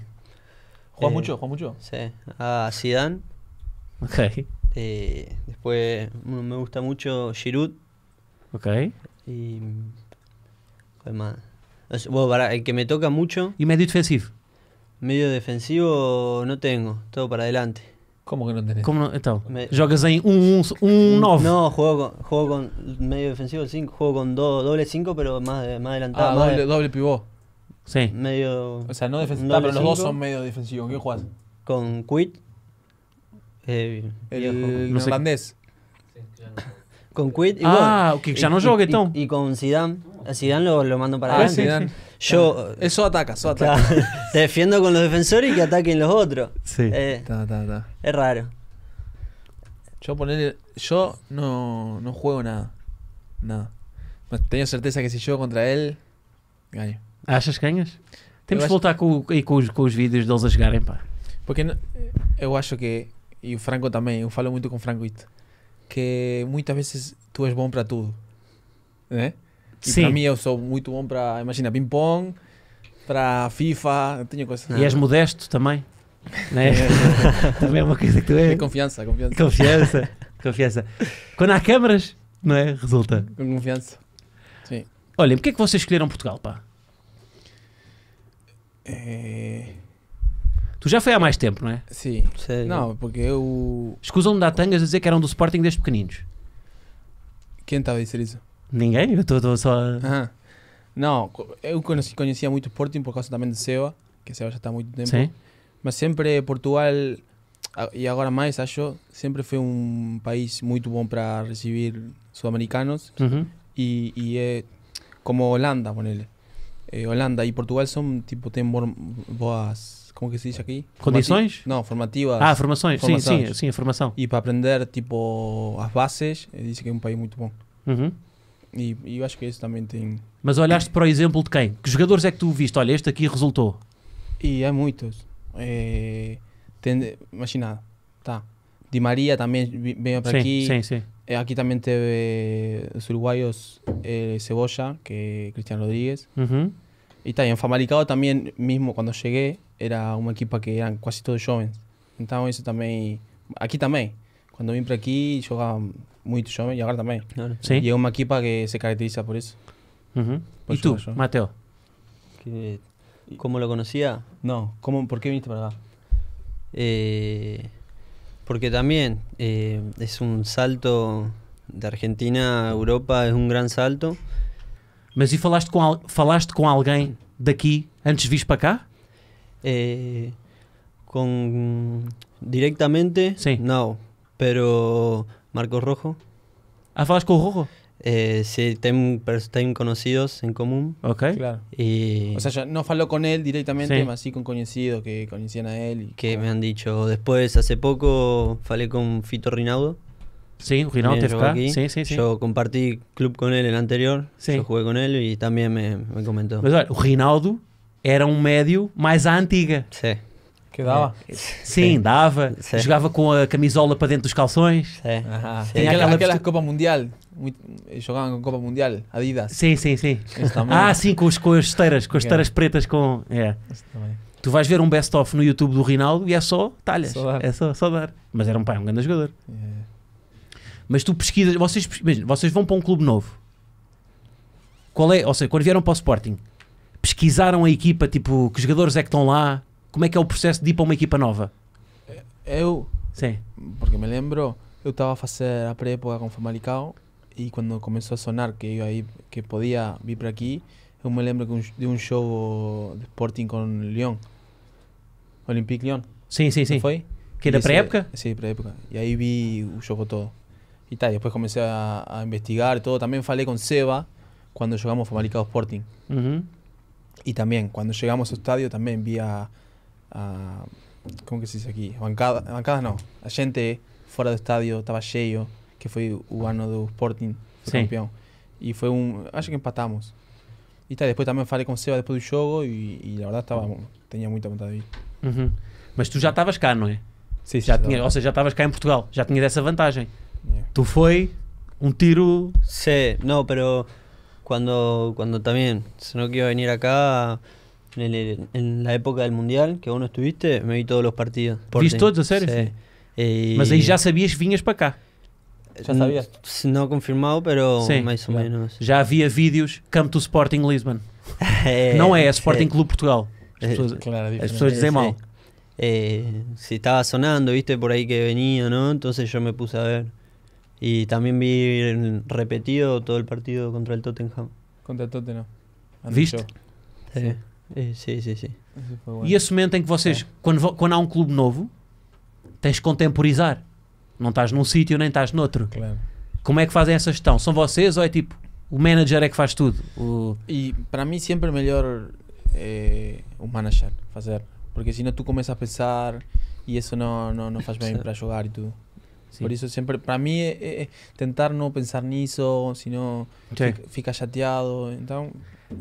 Juega Eh, mucho, juega mucho. Sí. A ah, Zidane, Ok. Eh, después uno me gusta mucho Giroud. Ok. Y. ¿Cuál más? Bueno, para, el que me toca mucho. ¿Y medio defensivo? Medio defensivo no tengo, todo para adelante. ¿Cómo que no tenés? ¿Cómo no? Estaba. me... Yo que 1 un no, juego con, juego con medio defensivo 5, juego con do, doble 5, pero más, más adelantado. Ah, doble, doble pivot. Sí. Medio. O sea, no defensivo. Ah, pero los dos son medio defensivos. ¿Qué juegas? Con Quit eh, El holandés. Con Quid y Ah, que ya no y- y- Y, con Zidane. A Zidane lo, lo mando para ah, adelante. Eso ataca, eso ataca. defiendo con los defensores y que ataquen los otros. Eh, ta, ta, ta. es raro. Yo Yo no, no juego nada. Nada. tengo certeza que si juego contra él. ganas Achas eh, que tenemos Temos voltar com, com, os, vídeos deles a jogarem, pá. Porque yo eu acho que E o frango também, eu falo muito com o franguito. Que muitas vezes tu és bom para tudo. Né? E para mim eu sou muito bom para, imagina, ping-pong, para FIFA, tenho coisas. E és ah. modesto também? Né? É. também é uma coisa que tu és. É confiança, confiança. Confiança, confiança. Quando há câmaras, não é? Resulta. Com confiança. Sim. Olhem, porque é que vocês escolheram Portugal, pá? É... Tu já foi há mais tempo, não é? Sim. Sério? Não, porque eu. Escusam-me dar tangas a dizer que eram do Sporting desde pequeninos. Quem estava a dizer isso? Ninguém, eu estou só. Não, eu conheci, conhecia muito o Sporting por causa também de Seba, que Seba já está há muito tempo. Sim. Mas sempre Portugal, e agora mais, acho, sempre foi um país muito bom para receber sul-americanos. Uhum. E, e é como Holanda, por ele. É, eh, Holanda e Portugal são, tipo, têm boas como que se diz aqui? Condições? Formati não, formativas. Ah, formações, sim, sim, sim, a formação. E para aprender, tipo, as bases, eh, disse que é um país muito bom. Uhum. E, e, eu acho que isso também tem. Mas olhaste para o exemplo de quem? Que jogadores é que tu viste? Olha, este aqui resultou. E há muitos. É, eh, tem, imagina, tá. Di Maria também veio para sim, aqui. Sim, sim. Eh, aqui também teve os uruguaios eh, Cebolla, que é Cristiano Rodrigues. Uhum. E tá, em Famalicão também, mesmo quando cheguei, era uma equipa que eram quase todos jovens. Então isso também, aqui também, quando vim para aqui jogava muito jovem e agora também. Sim. E é uma equipa que se caracteriza por isso. Uhum. Por e tu, Mateo? Que, ¿Cómo lo conocía? Não. ¿cómo, ¿por que viniste para cá Eh, porque também eh, é um salto de Argentina a Europa, é um grande salto. Mas e falaste com, falaste com alguém daqui antes de vir para cá? Eh, con directamente, no, pero Marco Rojo. ¿Has ¿Ah, hablado con Rojo? Eh, sí, están conocidos en común. Ok. Claro. o sea, no habló con él directamente, más sí con conocidos que conocían a él. que me han dicho. Después, hace poco, Hablé con Fito Rinaudo. Sí, Rinaudo Sí, Yo compartí club con él el anterior. Yo jugué con él y también me, me comentó. Rinaudo era um médio mais à antiga. Sim. Que dava? É. Sim, Sim. dava. Sim. Jogava com a camisola para dentro dos calções. Sim. Aham. Aquela, aquela, Copa Mundial. Jogavam com Copa Mundial, Adidas. Sim, sim, sim. Ah, sim, com, os, com as esteiras, com as esteiras pretas com. É. Tu vais ver um best-of no YouTube do Rinaldo e é só talhas. Só é só, só dar. Mas era um pai, um grande jogador. Yeah. É. Mas tu pesquisas, vocês, vocês vão para um clube novo. Qual é, ou seja, quando vieram para o Sporting, pesquisaram a equipa, tipo, que jogadores é que estão lá? Como é que é o processo de ir para uma equipa nova? Eu, Sim. porque me lembro, eu estava a fazer a pré-época com Famalicão e quando começou a sonar que eu aí que podia vir para aqui, eu me lembro de um show de Sporting com Lyon, Olympique Lyon. Sim, sim, sim. Não foi? Que era pré-época? Sim, pré-época. E aí vi o jogo todo. E tá, depois comecei a, a investigar e tudo. Também falei com Seba quando jogamos Famalicão Sporting. Uhum. Y también, cuando llegamos al estadio, también vi a, a ¿Cómo que se dice aquí? Bancada, bancada no. A gente fora do estádio, estava cheio, que foi o ano do Sporting, foi Sim. campeão. E foi um... Acho que empatamos. E tal, depois também falei com o Seba depois do jogo e, e a verdade estava... Tinha muita vontade de ir. Mas tu já estavas cá, não é? Sim, sim já tinha, Ou seja, já estavas cá em Portugal. Já tinha dessa vantagem. Yeah. É. Tu foi um tiro... Sim, não, Pero... cuando, cuando también no quiero venir acá, en, la época del Mundial, que uno no estuviste, me vi todos los partidos. ¿Viste todos, sério? Sí. Eh, Mas ahí ya sabías que vinhas para acá? No sabias? no confirmado, pero más o menos. Ya había vídeos, come to Sporting Lisbon. No es Sporting eh, Club Portugal. Las personas dicen mal. se estaba sonando, viste, por ahí que venía, no entonces yo me puse a ver. Y también vi repetido todo el partido contra el Tottenham. Contra el Tottenham. Viste? Sí. Sim, sim, sim. E esse momento em que vocês, é. quando, quando há um clube novo, tens de contemporizar. Não estás num sítio nem estás noutro. Claro. Como é que fazem essa gestão? São vocês ou é tipo o manager é que faz tudo? O... E para mim sempre é melhor é, o manager fazer, porque senão tu começas a pensar e isso não, não, não faz bem para jogar e tudo. Sim. Por isso, sempre, para mim, é, é, tentar não pensar nisso, senão fica, fica chateado. Então,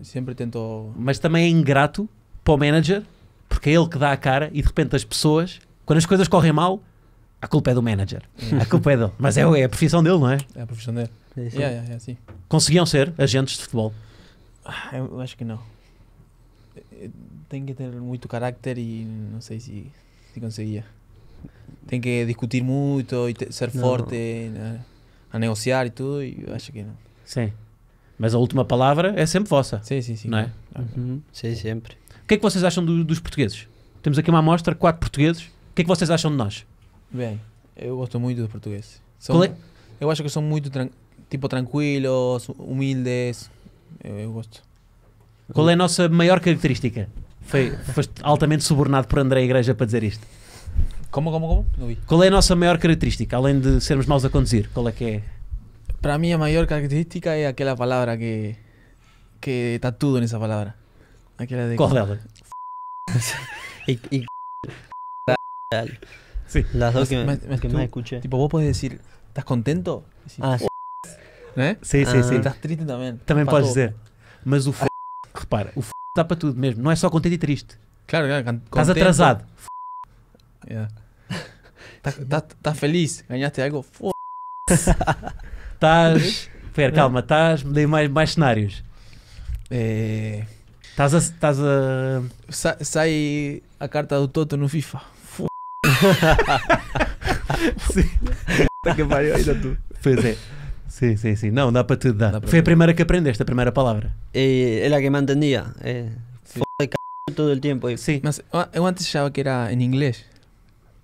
sempre tento. Mas também é ingrato para o manager, porque é ele que dá a cara e de repente as pessoas, quando as coisas correm mal, a culpa é do manager. É. A culpa é dele. Mas é, é a profissão dele, não é? É a profissão dele. É, yeah, yeah, yeah, Conseguiam ser agentes de futebol? Ah, eu acho que não. Eh, eh, tem que ter muito carácter e não sei se, se conseguia tem que discutir muito e ser não. forte né? a negociar e tudo, e acho que não. Sim. Mas a última palavra é sempre vossa. Sim, sim, sim. Não é? Uhum. Sim, sempre. O que é que vocês acham do, dos portugueses? Temos aqui uma amostra, quatro portugueses. O que é que vocês acham de nós? Bem, eu gosto muito dos portugueses. São, é? Eu acho que são muito tran tipo tranquilos, humildes. Eu, eu, gosto. Qual é a nossa maior característica? Foi, foste altamente subornado por André Igreja para dizer isto. Como, como, como? Não vi. Qual é a nossa maior característica, além de sermos maus a conduzir? Qual é que é? Para mim, a maior característica é aquela palavra que. que está tudo nessa palavra. Aquela de. Qual dela? e. e... Sim. Las dos que, me, mas, que tú, me escuché. Tipo, vos podés decir, ¿estás contento? Decir, ah, Né? Sim, sim, ah. sim. Estás triste também. Também Falou. podes dizer. Mas o f... Repara, o f... dá para tudo mesmo. Não é só contente e triste. Claro, claro. Estás atrasado. F... Tá, tá, tá feliz? Ganhaste algo? Foda. Estás. Pera, calma, estás. Me dei mais, mais cenários. Estás é... a. Tás a... Sa sai a carta do Toto no FIFA. Foda. sim. que pariu ainda tu. Pois é. Sim, sim, sim. Não, dá para tudo. dar Foi a primeira que aprendeste, a primeira palavra. É, é a que me entendia. É, foda todo o tempo. Eh. Sim. Mas eu antes achava que era em inglês.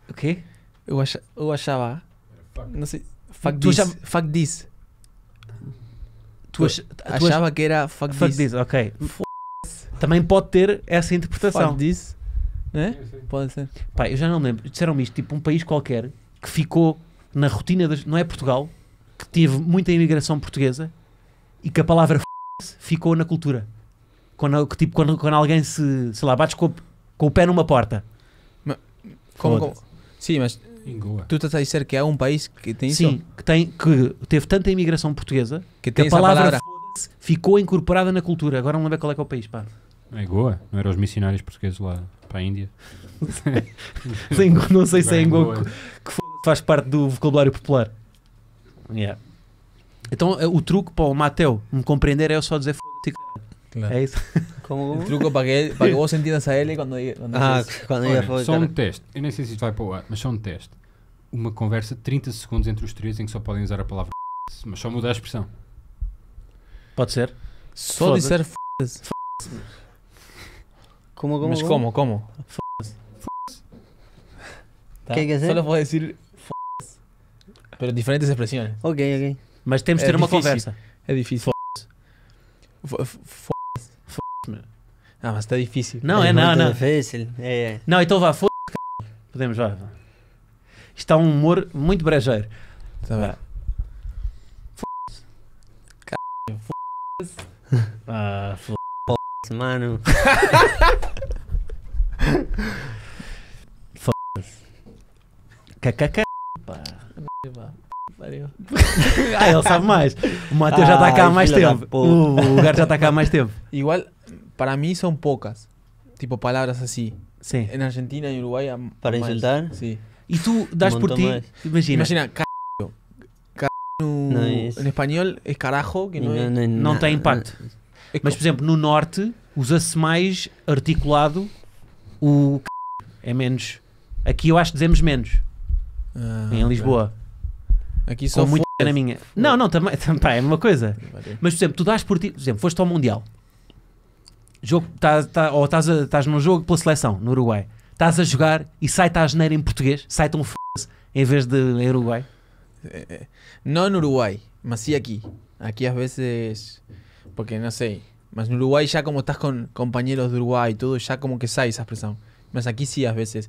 O quê? Eu, eu achava. Não sei. Fuck tu this. Achava, fuck this. Tu, ach, tu achava que era fuck, fuck this. this. Ok. F Também pode ter essa interpretação. Fuck this. Né? Pode ser. Pá, eu já não lembro. Disseram-me isto, tipo, um país qualquer que ficou na rotina das. Não é Portugal, que teve muita imigração portuguesa e que a palavra f ficou na cultura. Quando, tipo, quando, quando alguém se, sei lá, bates com, com o pé numa porta. Mas, como? Sim, mas em Goa. tu estás a dizer que é um país que tem Sim, isso? Sim, que, tem, que teve tanta imigração portuguesa que, que a palavra, palavra. ficou incorporada na cultura. Agora não lembro qual é que é o país, pá. É Goa? Não eram os missionários portugueses lá para a Índia? não sei se é em Goa que, que faz parte do vocabulário popular. Yeah. Então eh, o truque para o Mateu me compreender é eu só dizer f*** Claro. Eso. Como... El truco para que, para que vos entiendas a ele quando, quando Ah, dices... ia falar. Só um teste. Eu nem sei se isto vai para o ar, mas só um teste. Uma conversa de 30 segundos entre os três em que só podem usar a palavra mas só mudar a expressão. Pode ser? Só dizer disser f. Como, como, Mas como, como? F. Tá. Que que Só vou dizer f. Pero diferentes expressões. Ok, ok. Mas temos é de é ter difícil. uma conversa. É difícil. F. F. Ah, mas tá difícil. Não, é, é não, não. Difícil. É, é. Não, então vá, foda c... Podemos, vá. Isto Está um humor muito brejeiro. Tá bem. Foda-se. Caralho, foda-se. Ah, foda-se, mano. foda-se. ah, ele sabe mais. O Matheus ah, já está cá há mais tempo. O, o lugar já está cá há mais tempo. Igual, para mí son pocas. Tipo palabras así. Sim. En Argentina y Uruguay. há Para insultar? Sim. E tu das por ti, imagina, Imagina, c. c no- es. En español es carajo, que no, não tem impacto. Mas, por exemplo, no norte usa-se mais articulado o é menos. Aqui eu acho que dizemos menos, Ah, em Lisboa. aqui Com son muito na minha. Não, não, também, também é uma coisa. Mas, por exemplo, tu dás por ti, por exemplo, foste ao Mundial jogo, estás tá, ou tá, estás, num jogo pela seleção, no Uruguai, estás a jogar e sai-te a geneira em português, sai-te um f em vez de em Uruguai? Não eh, eh, no Uruguai, mas sim aqui. Aqui às vezes, porque não sei, mas no Uruguai já como estás com companheiros do Uruguai e tudo, já como que sai essa expressão. Mas aqui sim às vezes.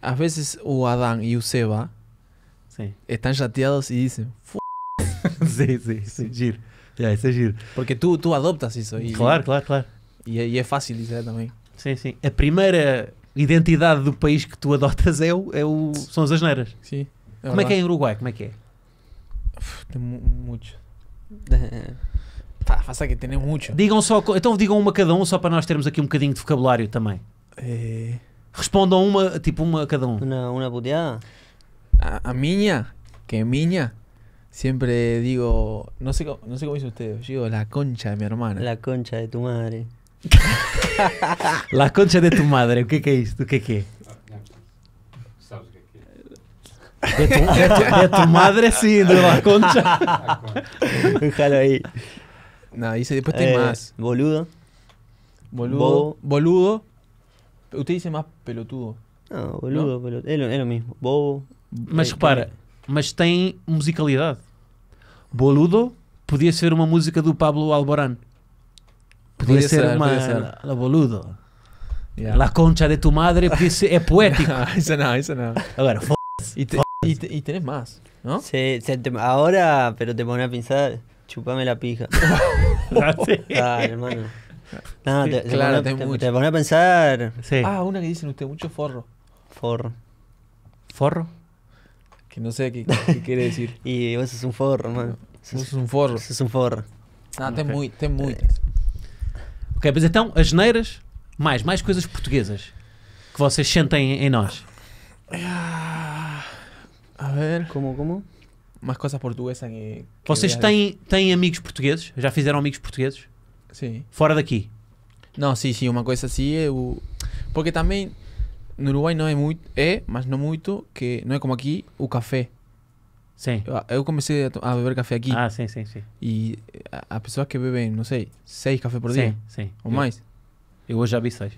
Às vezes o Adam e o Seba sim. estão chateados e dizem f... sim, sim, sim, giro. Yeah, isso é giro. Porque tu, tu adoptas isso. E... Claro, claro, claro. E, e é fácil dizer também. Sim, sim. A primeira identidade do país que tu adotas é o, é o são as asneiras. Sim. É Como é que é em Uruguai? Como é que é? Tem muitos. Pá, faça aqui, tem muitos. Digam só, então digam uma cada um só para nós termos aqui um bocadinho de vocabulário também. É... Respondam uma, tipo uma a cada um. uma uma puteada. A, a minha, que é minha, sempre digo, não sei, não sei como dizem vocês digo la concha de minha irmã. La concha de tu madre. La concha de tu madre, o que é que é isto? O que é que é? Sabes o que é que é? De tu, de madre, sim, de la concha. Déjalo aí não isso depois tem mais eh, más. Boludo. Boludo. Bobo. Boludo. Usted disse mais pelotudo. Não, boludo, pelotudo. É, é, o mesmo. Bobo. Mas eh, repara, eh. mas tem musicalidade. Boludo podia ser uma música do Pablo Alborán. Puede, ser, más ser. Lo, boludo. La concha de tu madre pues, es poético. eso no, eso no. Ahora, f y, y, tenés más, ¿no? Sí, ahora, pero te pone a pensar, chupame la pija. ah, hermano. te, claro, te, te, pone a pensar. Ah, una que dicen ustedes, mucho forro. Forro. ¿Forro? Que no sé qué, quiere decir. y vos sos un forro, hermano. Vos sos un forro. Vos sos un forro. Ah, no, okay. muy, te muy. Eh, Ok, mas então, as neiras, mais, mais coisas portuguesas que vocês sentem em nós. Ah, a ver. Como, como? Uma coisa portuguesa que. vocês têm, têm amigos portugueses? Já fizeram amigos portugueses? Sim. Fora daqui? Não, sim, sim, uma coisa assim é o. Porque também no Uruguai não é muito. É, mas não muito, que não é como aqui, o café. Sí, yo ah, comencé a, beber café aquí, Ah, sí, sí, sí. Y eh, a personas que beben, no sé, seis cafés por día, sí, sí, o más. mais. Eu vi seis.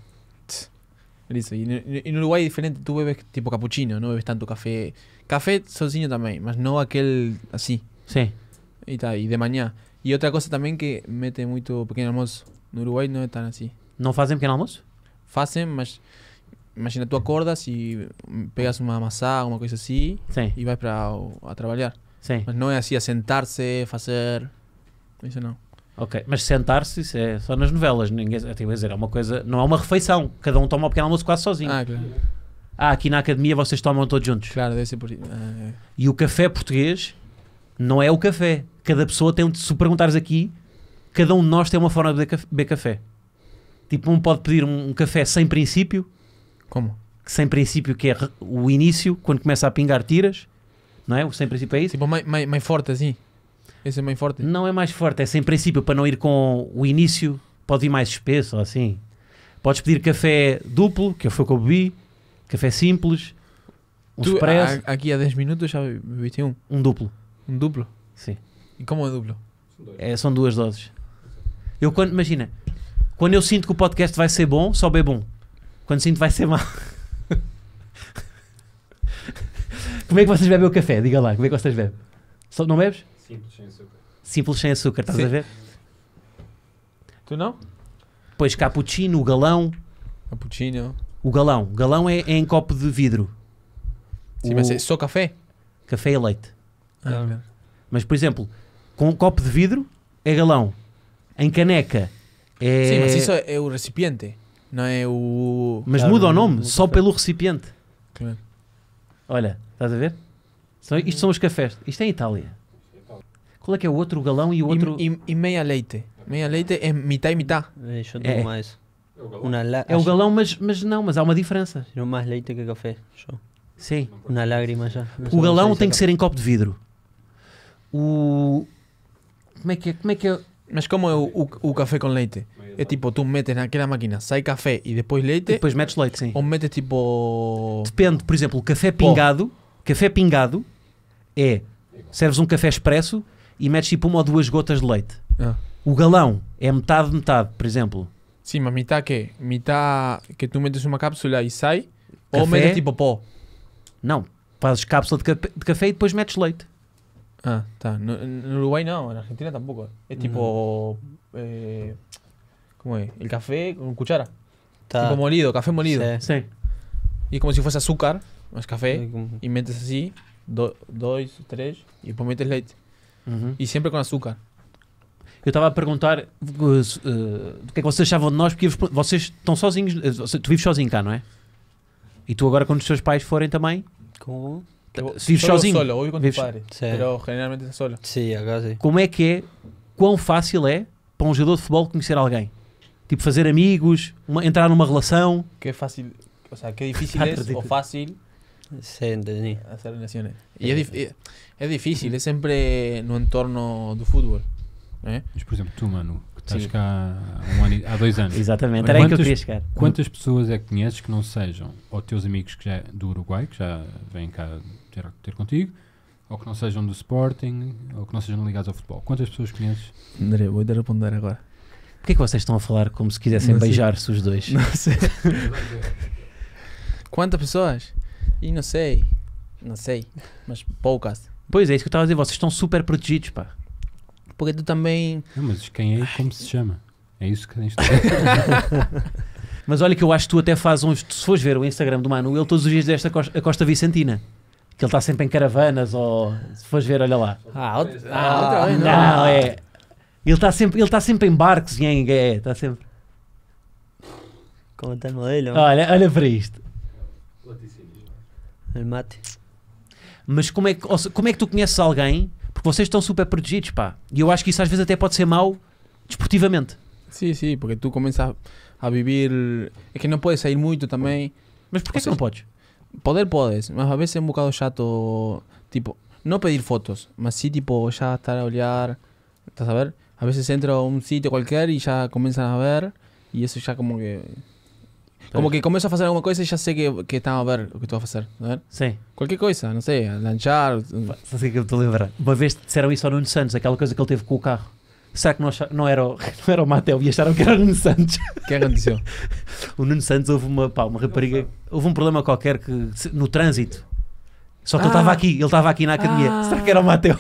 Isso. E, e diferente. tú bebes tipo cappuccino, no bebes tanto café. Café sozinho también, mas no aquel así, Sí. Y de mañana. Y otra cosa también que mete muito en Uruguay No Uruguai no es tan así. ¿No hacen pequeno almoço? Fazem, mas imagina, tu acordas e pegas uma maçã, alguma coisa assim, Sim. e vai para a trabalhar. Sim. Mas não é assim, a sentar-se, fazer. Isso não. Ok, mas sentar-se é só nas novelas. Ninguém, eu tenho a dizer, é uma coisa, não é uma refeição. Cada um toma um pequeno almoço quase sozinho. Ah, claro. ah aqui na academia vocês tomam todos juntos. Claro, deve ser por. É. E o café português não é o café. Cada pessoa tem Se perguntares aqui, cada um de nós tem uma forma de beber café. Tipo, um pode pedir um café sem princípio como? Sem princípio, que é o início, quando começa a pingar, tiras. Não é? O sem princípio é isso? Tipo, mais, mais, mais forte assim. Esse é mais forte? Não é mais forte, é sem princípio, para não ir com o início, pode ir mais espesso ou assim. Podes pedir café duplo, que foi o que eu bebi, café simples, um tu, expresso. A, aqui há 10 minutos já bebi um. Um duplo. Um duplo? Sim. E como é duplo? É, são duas doses. Eu quando, imagina, quando eu sinto que o podcast vai ser bom, só bebo um. Quando sinto vai ser mal. como é que vocês bebem o café? Diga lá, como é que vocês bebem? Só, não bebes? Simples sem açúcar. Simples sem açúcar, estás Sim. a ver? Tu não? Pois cappuccino, galão. Cappuccino. O galão. galão é, é em copo de vidro. Sim, o... mas é só café? Café e leite. Ah, ah. Mas, por exemplo, com um copo de vidro é galão. Em caneca é. Sim, mas isso é, é o recipiente. Não é o. Mas claro, muda o nome, só café. pelo recipiente. Claro. Olha, estás a ver? São, uhum. isto são os cafés. Isto é em Itália. Qual é que é o outro galão e o outro. E, e, e meia leite. Meia leite é mitad e mitad. É, deixa eu é. mais. É o galão, la... é o galão mas, mas não, mas há uma diferença. Não mais leite que café. Show. Sim. Uma lágrima já. O galão tem que ser em copo de vidro. O. Como é que é? Como é que é? Mas como é o, o, o café com leite? É tipo, tu metes naquela máquina, sai café e depois leite. E depois metes leite, sim. Ou metes tipo. Depende, por exemplo, café pingado. Oh. Café pingado é. Serves um café expresso e metes tipo uma ou duas gotas de leite. Ah. O galão é metade, metade, por exemplo. Sim, mas metade que Metade que tu metes uma cápsula e sai? Café? Ou metes tipo pó? Não, fazes cápsula de, ca de café e depois metes leite. Ah, tá. No, no Uruguai não, na Argentina tampouco. É tipo. ¿Cómo es? El café con cuchara. Está. Tipo molido, café molido. Sí. sí. Y como si fuese azúcar, es café, e y metes así, do, dois, três, e depois metes leite. E sempre com açúcar. Eu estava a perguntar uh, o que é que vocês achavam de nós, porque vocês estão sozinhos, uh, tu vives sozinho cá, não é? E tu agora quando os teus pais forem também? Como? Vives sozinho? Solo, vivo com vives... padre, sí. pero generalmente solo. Sim, agora sim. Como é que é, quão fácil é para um jogador de futebol conhecer alguém? Tipo, fazer amigos, uma, entrar numa relação Que é fácil, ou seja, que é difícil es ou fácil Se entendí. hacer relaciones. Y es, es difícil, es siempre no entorno do futebol. ¿eh? Mas, por exemplo, tu, Mano, que estás cá há, um há dois anos. Exatamente, era aí que eu Quantas- queria chegar. Quantas pessoas é que conheces que não sejam ou teus amigos que já, do Uruguai, que já vêm cá ter, ter contigo, ou que não sejam do Sporting, ou que não sejam ligados ao futebol? Quantas pessoas conheces? André, voy a responder agora. Porquê é que vocês estão a falar como se quisessem beijar-se os dois? Não sei. Quantas pessoas? E não sei. Não sei. Mas poucas. Pois é, isso que eu estava a dizer. Vocês estão super protegidos, pá. Porque tu também. Não, mas quem é e como se chama? É isso que a gente Mas olha que eu acho que tu até fazes uns. Se fores ver o Instagram do Manu, ele todos os dias desta costa, a Costa Vicentina. Que ele está sempre em caravanas ou. Se fores ver, olha lá. Ah, outra, ah, ah não. não, é. Ele está sempre, ele tá sempre em barcos e em é, está sempre. Conta no ele? Olha, olha para isto. Mate. Mas como é, que, como é que tu conheces alguém? Porque vocês estão super protegidos, pá. E eu acho que isso às vezes até pode ser mau desportivamente. Sim, sim, porque tu começas a viver. É que não podes sair muito também. Mas porquê que não podes? Poder podes, mas às vezes é um bocado chato. Tipo, não pedir fotos, mas sim, tipo, já estar a olhar. Estás a ver? a veces entro a un sitio cualquier y ya comienzan a ver y eso ya como que... Como que comienzo a hacer alguna cosa y ya sé que, que estão a ver o que estou a fazer. A ver? Sim. Qualquer coisa, não sei, lanchar. Mm. Sabe o que eu estou a lembrar? Uma vez disseram isso ao Nuno Santos, aquela coisa que ele teve com o carro. Será que não, não, era, o, não era o Mateu e acharam que era o Nuno Santos? O que aconteceu? o Nuno Santos houve uma, pá, uma rapariga, houve um problema qualquer que, no trânsito. Só que ah, ele estava aqui, ele estava aqui na academia. Ah, Será que era o Mateu?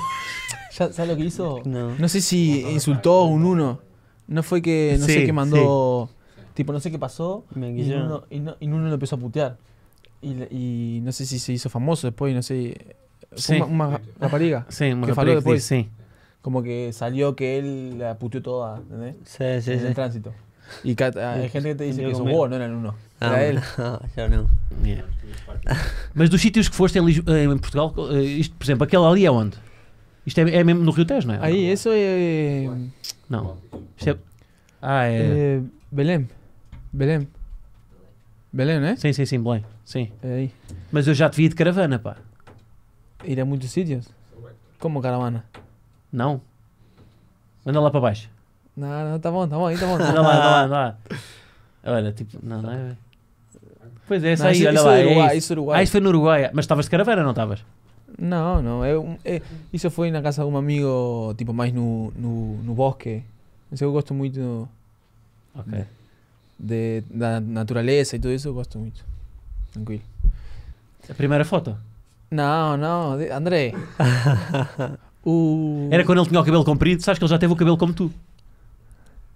¿Sabes lo que hizo? No. No sé si insultó a un uno. No fue que, no sé qué mandó. Tipo, no sé qué pasó. Y en uno, y en uno lo empezó a putear. Y, no sé si se hizo famoso después, no sé. una, una rapariga. Sí, Que faló después. sí. Como que salió que él la puteó toda, ¿entendés? Sí, sí, en tránsito. Y hay gente que te dice que un vos, no el uno. Ah, Era él. ya no. los sitios que foste en em eh, em Portugal, eh, isto, por exemplo, aquele ali é Isto é, é mesmo no Rio Tejo, não é? Aí, isso é. Não. Isto é... Ah, é. eh, Belém. Belém. Belém, né? Sim, sim, sim, Belém. Sim. É aí. Mas eu já te vi de caravana, pá. Ir a muitos sítios. Como caravana? Não. Anda lá para baixo. Não, não, tá bom, tá bom, aí tá bom. Anda lá, anda lá, anda lá. Olha, tipo, não, não é. Pois é, essa Não, aí, isso- olha isso lá. é, é isso. isso é Uruguai. Ah, isso foi no Uruguai. Mas estavas de caravana, não estavas? Não, não. isso foi na casa de um amigo, tipo, mais no, no, no bosque. Isso eu gosto muito Ok. de, da natureza e tudo isso, eu gosto muito. Tranquilo. A primeira foto? Não, não, André. o... Uh. Era quando ele tinha o cabelo comprido, sabes que ele já teve o cabelo como tu.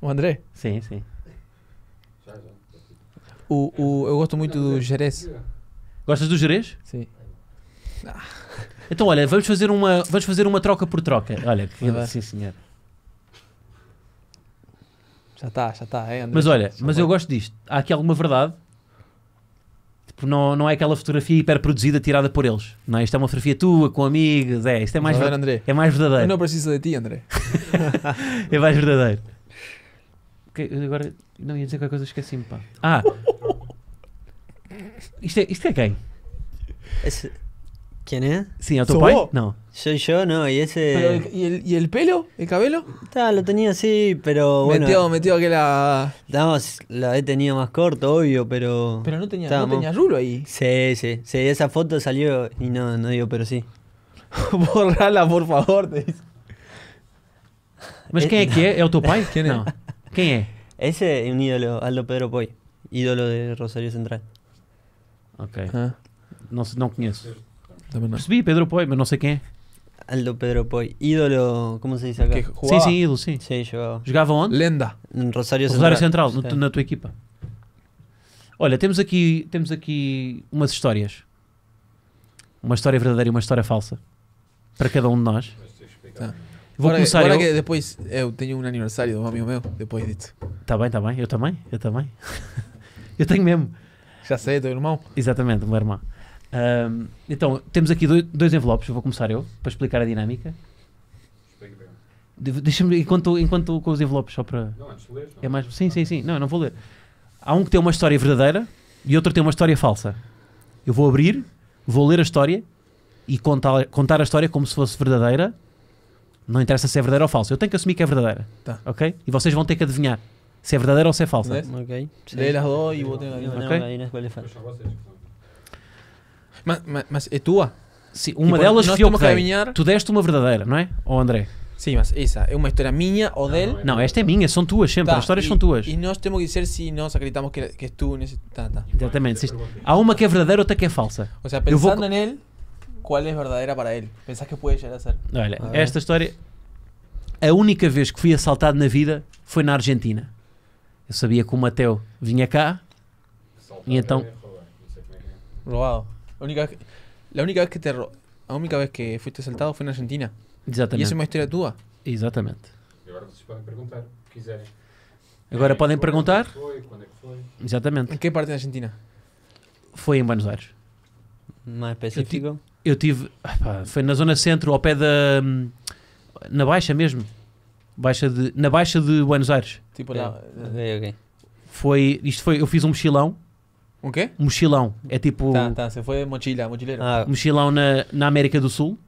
o André? Sim, sim. O, o, eu gosto muito do Jerez. Gostas do Jerez? Sim. Ah. Então, olha, vamos fazer uma, vamos fazer uma troca por troca. Olha, que, ah, sim, senhor. Já está, já está. É, mas olha, mas eu gosto disto. Há aqui alguma verdade? Tipo, não, não é aquela fotografia hiperproduzida tirada por eles. Não, é? isto é uma fotografia tua, com amigos. É, isto é mais, ver, André. É mais verdadeiro. Eu não preciso de ti, André. é mais verdadeiro. Okay, agora não ia dizer qualquer coisa, esqueci-me, pá. Ah! Isto é, isto é quem? Esse... ¿Quién es? Sí, ¿a tu No. Soy yo, no, y ese. el- ¿y, el, pelo? ¿El cabello? Está, lo tenía así, pero bueno. Metió, metió aquella. No, la he tenido más corto, obvio, pero. Pero no tenía, no tenía rulo ahí. Sí, sí, sí, esa foto salió y no, no digo, pero sí. Borrala, por favor, te dice. Mas ¿Es ¿Es que eh, ¿Quién ¿Quién Ese es un ídolo, Aldo Pedro Poy, ídolo de Rosario Central. Ok. Ah. No no no, vi Pedro Poi, pero no sé qué. Aldo Pedro Poi, ídolo, ¿cómo se dice acá? Sim, sim, Sí, sí, ídolo, sí. Sí, jogava. onde? Lenda. Rosário Central. Central, Central na tua equipa. Olha, temos aqui, temos aqui umas histórias. Uma história verdadeira e uma história falsa. Para cada um de nós. Tá. Vou agora, começar agora eu... que depois eu tenho um aniversário de um amigo meu, depois disso. Está bem, está bem. Eu também, eu também. eu tenho mesmo. Já sei, teu irmão. Exatamente, meu irmão. Um, então, temos aqui dois, dois envelopes, vou começar eu, para explicar a dinâmica. Deixa-me, enquanto, enquanto com os envelopes, só para. Não, antes de ler, não. É mais... Sim, sim, sim. Não, não vou ler. Há um que tem uma história verdadeira e outro tem uma história falsa. Eu vou abrir, vou ler a história e contar, contar a história como se fosse verdadeira. Não interessa se é verdadeira ou falsa. Eu tenho que assumir que é verdadeira. Tá. Ok? E vocês vão ter que adivinhar se é verdadeira ou se é falsa. Né? Ok. Leia las dos y voten la misma. Ok. Né? Né? Mas, mas, mas é tua? Sim, uma tipo, delas fui eu que Caminhar... Tu deste uma verdadeira, não é? Ou André? Sim, mas essa é uma história minha ou dele. É. Não, esta é minha, são tuas sempre, tá, as histórias e, são tuas. E nós temos que dizer se nós acreditamos que, que é tu nesse. Tá, tá. Exatamente. há uma que é verdadeira, outra que é falsa. Ou seja, pensando eu vou... nele, qual é verdadeira para ele? Pensar que pode chegar a ser? Olha, a esta história. A única vez que fui assaltado na vida foi na Argentina. Eu sabia que o Mateu vinha cá. Assaltado e então. É, Roubado. La única, vez que, la única vez que te ro- la única vez que fuiste saltado fue en Argentina. E Exatamente. essa é uma história tua. Exatamente. agora vocês podem perguntar, o que quiserem. Agora podem perguntar. Quando é que foi? Quando é que foi? Exatamente. Em que parte da Argentina? Foi em Buenos Aires. é específico. Eu tive. foi na zona centro, ao pé da. Hum, na Baixa mesmo. Baixa de, na Baixa de Buenos Aires. Tipo lá. É, é, ok. Foi. Isto foi. Eu fiz um mochilão um quê? mochilão. É tipo. Tá, tá, você foi mochila, mochileiro. Ah. Mochilão na, na América do Sul.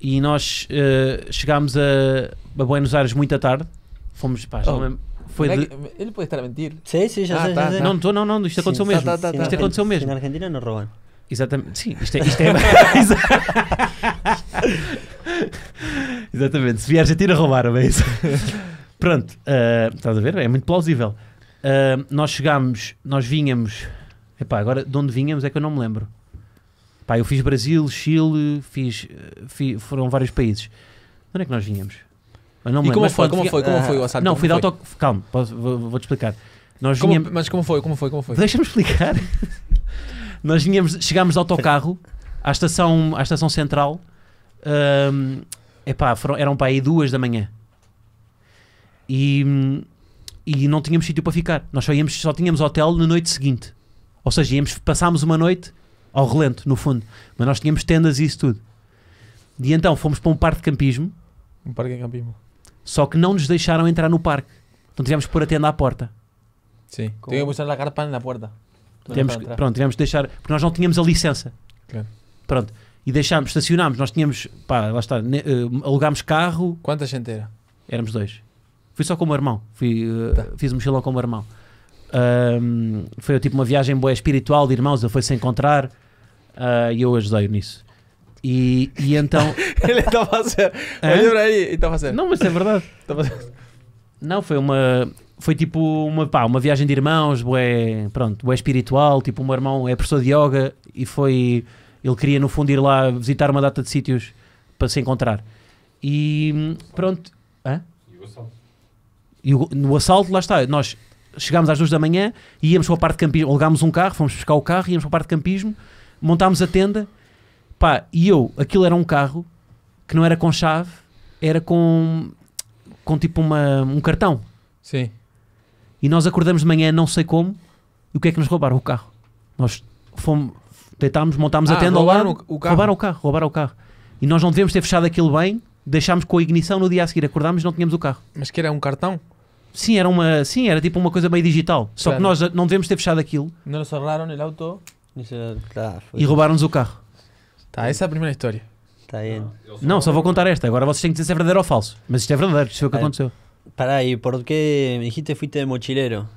E nós uh, chegámos a, a Buenos Aires muito à tarde. Fomos, pá, oh. foi é de... Ele pode estar a mentir. Sim, sim, já ah, sei. Tá, tá. Não, não, não, não, isto aconteceu sim, tá, mesmo. Tá, tá, tá, isto aconteceu mesmo. Na Argentina não roubam. Exatamente, sim, isto é. Isto é... Exatamente, se vier a Argentina roubaram, é isso. Pronto, uh, estás a ver? É muito plausível. Uh, nós chegámos, nós vinhamos. Epá, agora de onde vinhamos é que eu não me lembro. eu fiz Brasil, Chile, fiz, ah, fiz foram vários países. De onde é que nós vinhamos? não e como foi, como, foi, ah, como foi o assalto? Não, fui de auto... Calma, vou-te explicar. Nós como, vinhamos... Mas como foi, como foi, como foi? Deixa-me explicar. nós vinhamos, chegámos de autocarro à estação, à estação central. Um, epá, foram, eram para aí duas da manhã. E hum, e não tínhamos sítio para ficar. Nós só, íamos, só tínhamos hotel na noite seguinte. Ou seja, íamos, passámos uma noite ao relento, no fundo. Mas nós tínhamos tendas e isso tudo. E então fomos para um parque de campismo. Um parque de campismo. Só que não nos deixaram entrar no parque. Então tivemos que pôr a tenda à porta. Sim. Com... Tinha que mostrar a carpa na porta. Tivemos, que, pronto, tivemos que deixar. Porque nós não tínhamos a licença. Claro. Pronto. E deixámos, estacionámos. Nós tínhamos. Pá, lá está. Ne, uh, alugámos carro. quantas gente era? Éramos dois. Fui só com o meu irmão. Fui, eh, tá. Fiz mochilão com o meu irmão. Um, foi tipo uma viagem boa espiritual de irmãos. Ele foi-se encontrar uh, e eu ajudei nisso. E, e então. Ele estava a ser. Olha para aí e estava a ser. Não, mas é verdade. Não, foi uma. Foi tipo uma, pá, uma viagem de irmãos, bué, pronto, bué espiritual. Tipo, o meu irmão é professor de yoga e foi. Ele queria, no fundo, ir lá visitar uma data de sítios para se encontrar. E hum, pronto. Hã? E o, no assalto, lá está, nós chegámos às duas da manhã e íamos para a parte de campismo, alugámos um carro, fomos buscar o carro, íamos para a parte de campismo, montámos a tenda, pá, e eu, aquilo era um carro que não era com chave, era com, com tipo uma, um cartão. Sim. E nós acordamos de manhã, não sei como, e o que é que nos roubaram? O carro. Nós fomos, deitámos, montámos ah, a tenda ao lado, o, o carro. roubaram o carro, roubaram o carro. E nós não devemos ter fechado aquilo bem, deixámos com a ignição no dia a seguir, acordámos e não tínhamos o carro. Mas que era um cartão? Sim, era uma, sim, era tipo uma coisa meio digital. Só claro. que nós não devemos ter fechado aquilo. Não cerraram o auto é- tá, e roubaram-nos o carro. Tá, essa é a primeira história. Tá não. não, só vou contar esta. Agora vocês têm que dizer se é verdadeiro ou falso. Mas isto é verdadeiro, isto foi o que aconteceu. Pará, porquê por me dijiste fuiste mochileiro?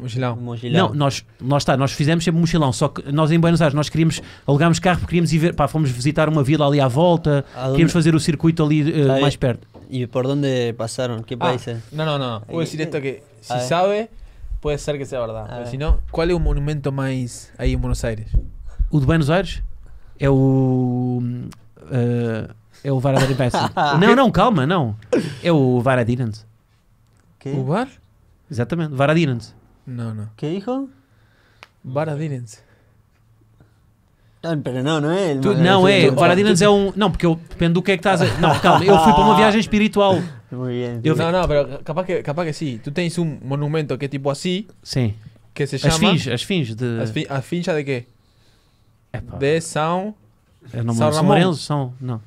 Mochilão. mochilão. Não, nós, nós, tá, nós fizemos sempre mochilão, só que nós em Buenos Aires, nós queríamos, alugámos carro porque queríamos ir ver, pá, fomos visitar uma vila ali à volta, queríamos fazer o circuito ali uh, mais perto. ¿Y por dónde pasaron? ¿Qué ah, países? Ah, no, no, no. Voy a decir eh, esto que si sabe, pode puede ser que sea verdade. Mas se não, qual é o monumento mais aí em Buenos Aires? O de Buenos Aires é o. Uh, é o Varadar ah. Não, não, calma, não. É o Varadirans. O Var Exatamente, Varadirans. Não, não. Que hijo? Varadirans. Não, não é ele. Tu, não é. é. Ora, é um. Não, porque eu depende do que é que estás a. Não, calma, eu fui para uma viagem espiritual. eu... Não, não, pero capaz que, capaz que sí. Tú tens um monumento que é tipo assim. Sim. Que se chama. As fins, as fins de. As, fi, as fins de quê? Epa. De São. Eu não São Morelos, são. Não.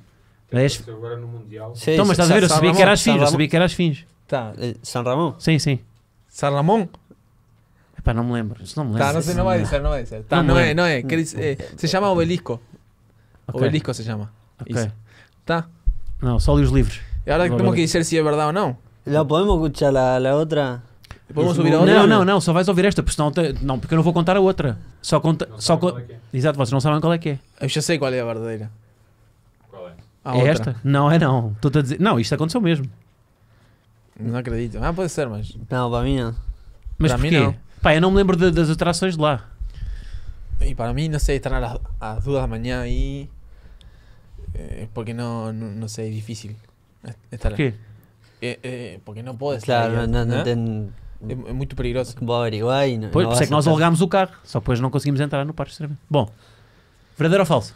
Mas... É agora no Mundial. Sim, então, mas estás a ver? Eu sabia que era as fins. Eu sabia que era as fins. Tá. Eh, são Ramon? Sim, sim. São Ramon? Epá, não me lembro. Isso não me tá, lembro. Tá, não sei, não vai é é tá, é, dizer, não vai dizer. a decir. Tá, no, es, no es. se chama Obelisco. Ok. Obelisco se chama. Ok. Isso. Tá. Não, só li os livros. E agora temos que dizer se é verdade ou não já podemos ouvir a, la Podemos subir a outra? Não, não, não, só vais ouvir esta, porque senão te- não, porque eu não vou contar a outra. Só conta, só co- Exato, vocês não sabem qual é que é. Eu já sei qual é a verdadeira. Qual é? A é outra. esta? Não, é não. Estou a dizer, não, isto aconteceu mesmo. Não acredito. Ah, pode ser, mas. não para mim no. Mas Para mim, porquê? não. Pá, eu não me lembro de- das atrações de lá. e para mim não sei estar às duas da manhã 2 eh, porque não não no é difícil. est- Estar, Porquê? eh, eh, porque não pode estar. Claro, não, não né? tem. É, é muito perigoso peligroso. Vou não. Pois, não é que nós aceito. alugámos o carro, só depois não conseguimos entrar no parque Bom, verdadeiro ou falso?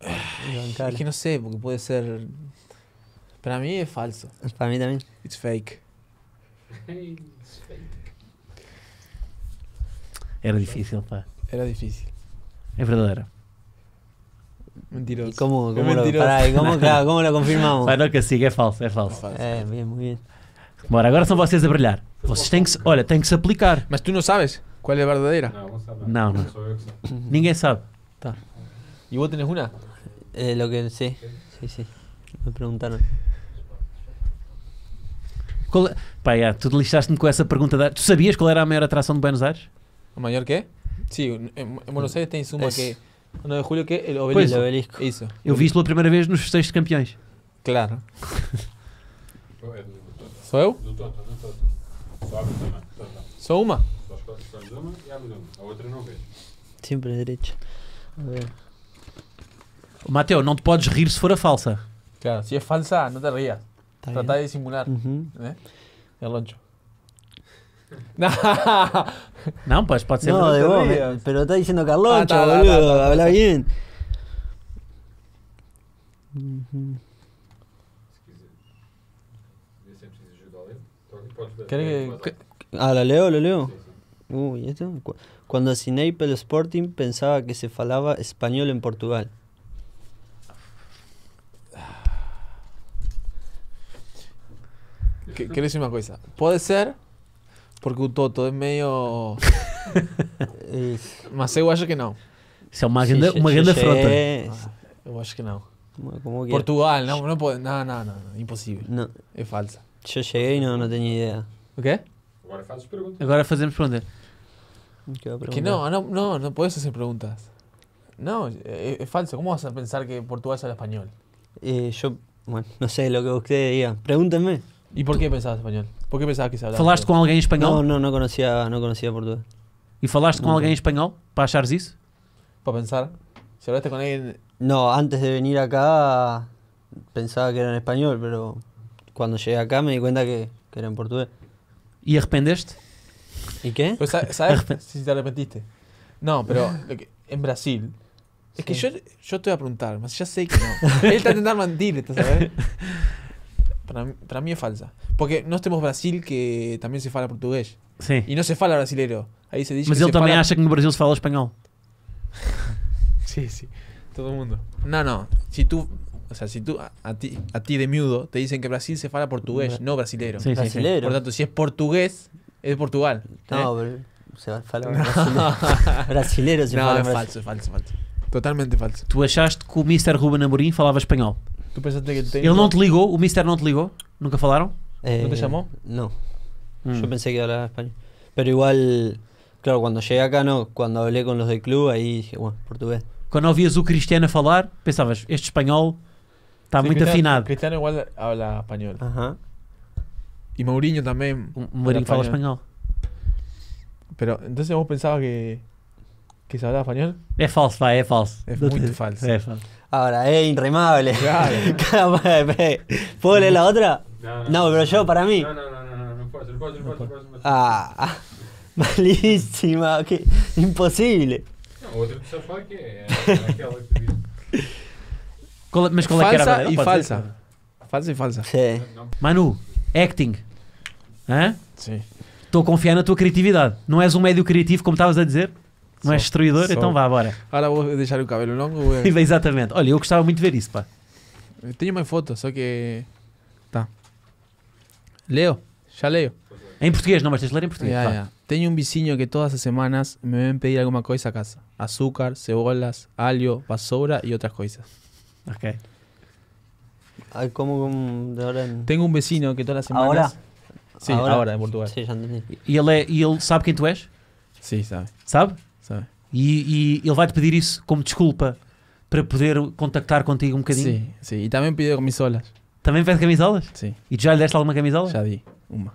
aqui ah, é que não sei, porque pode ser. Para mim é falso. Para mim também. It's fake. Era difícil, pá. Era difícil. É verdadeira. Mentiroso. como cómo, é lo, como, ¿cómo, como lo confirmamos? Pá, não consigo, é falso, é falso. É, é, é mesmo isso. Bora, agora são vocês a brilhar. Vocês têm que se, olha, têm que se aplicar. Mas tu não sabes qual é a verdadeira? Não, não sabe. Não, não. Uhum. Ninguém sabe. Tá. E vos tens uma? É, lo que sei. Sim, sim. Me perguntaram. Qual, pá, já, tu lixaste-me com essa pergunta. Da... Tu sabias qual era a maior atração de Buenos Aires? ¿Mayor qué? Sí, em, em Buenos Aires tem uma que é 9 de julho que é o Pois. o Obelisco. Isso. Eu vi isso pela primeira vez nos festejos de campeões. Claro. Sou eu? Do Toto, do Toto. Sobe também. Toto. Só uma? Só as de uma e abre uma. A outra não vejo. Sempre à direita. A ver. Mateu, não te podes rir se for a falsa. Claro, se é falsa, não te rias. Tá Trata de bien. simular, Uhum. ¿eh? né? É longe. no, pues puede ser No, de vos, pero está diciendo Carloncho, ah, Habla bien. que.? Ah, ¿lo leo? ¿Lo leo? Uy, ¿esto? Cuando asigné el Sporting pensaba que se falaba español en Portugal. Ah. qué qué una cosa Puede ser Porque o Toto é meio. Mas eu acho que não. Isso é uma grande, uma grande afronta. É. Ah, eu acho que não. Como é que é? Portugal, não, não pode. Não, não, não, não. Impossível. Não. É falsa. Já cheguei não, não tenho ideia. O quê? Agora fazes perguntas. Agora fazemos perguntas. Que, não, não, não, não puedes hacer preguntas. No, é, falso. Como vas a pensar que Portugal é espanhol? español? Eh, yo, bueno, no sé lo que ustedes digan. Pregúntenme. ¿Y por qué pensabas español? ¿Por qué pensabas que se hablaba? ¿Falaste español? com alguém em no, no não, não conhecia, não ¿Y falaste con alguien en español para achares eso? Para pensar. ¿Se hablaste con alguien. No, antes de venir acá pensaba que era en español, pero cuando llegué acá me di cuenta que, era en portugués. ¿Y arrependiste? ¿Y qué? Pues, ¿Sabes si te arrepentiste? No, pero en Brasil. Es que yo, yo te voy a preguntar, más ya sé que no. Él está intentando mentir, ¿sabes? para, para, mí es falsa. Porque no estemos Brasil que también se fala portugués. sí y no se fala brasileiro. ahí se dice Mas que ele acha que en Brasil se fala español sí, sí Todo el mundo. no, no si tú O sea, si tú a, ti, a ti de miudo te dicen que Brasil se fala portugués, no brasileiro. Sí, brasileiro. Por tanto, si es portugués, es Portugal. No, ¿eh? se fala brasileiro. brasileiro se no, es falso, es falso, falso. Totalmente falso. Tu achaste que o Mr. Ruben Amorim falava espanhol? Tu pensaste que tem Ele não te ligou? O Mr. não te ligou? Nunca falaram? Eh, não te chamou? Não. Eu hum. pensei pensé que era espanhol. Mas igual, claro, quando cheguei acá, não, quando hablé com os do club, aí, dije, bueno, português. Quando ouvias o Cristiano falar, pensavas, este espanhol está muito Cristiano, afinado. Cristiano igual habla espanhol. Ajá. E Mourinho O Mourinho fala espanhol. Pero entonces eu pensava que ¿Qué se hablaba español? Es falso, es falso. Es muy falso. Es falso. Ahora, es inremable. Claro. ¿Puedo leer la otra? No, no, no pero yo, para mí. No, no, no, no, no, no puedo, no puedo, no puedo. puedo, puedo. Ah, malísima, que, imposible. Não, outra pessoa fala que é aquela que diz. Qual, mas qual é que era a e falsa. Ser? Falsa e falsa. Sim. Manu, acting. Hã? ¿Eh? Sim. Estou a confiar na tua criatividade. Não és um médio criativo, como estavas a dizer? Não és destruidor? Então vá, bora. Agora vou deixar o cabelo longo. Vou... Exatamente. Olha, eu gostava muito de ver isso, pá. Eu tenho uma foto, só que. Tá. Leo, já leio. Em português, não, mas tens de ler em português. Yeah, yeah. Tenho um vizinho que todas as semanas me vem pedir alguma coisa a casa: açúcar, cebolas, alho, vassoura e outras coisas. Ok. Ai, como de agora em... Tenho um vizinho que todas as semanas. Agora? Sim, agora, agora em Portugal. Sim, já entendi. E ele, é, e ele sabe quem tu és? Sim, sabe. Sabe? E, e ele vai-te pedir isso como desculpa para poder contactar contigo um bocadinho? Sim, sim. E também pediu camisolas. Também pede camisolas? Sim. E tu já lhe deste alguma camisola? Já di, uma.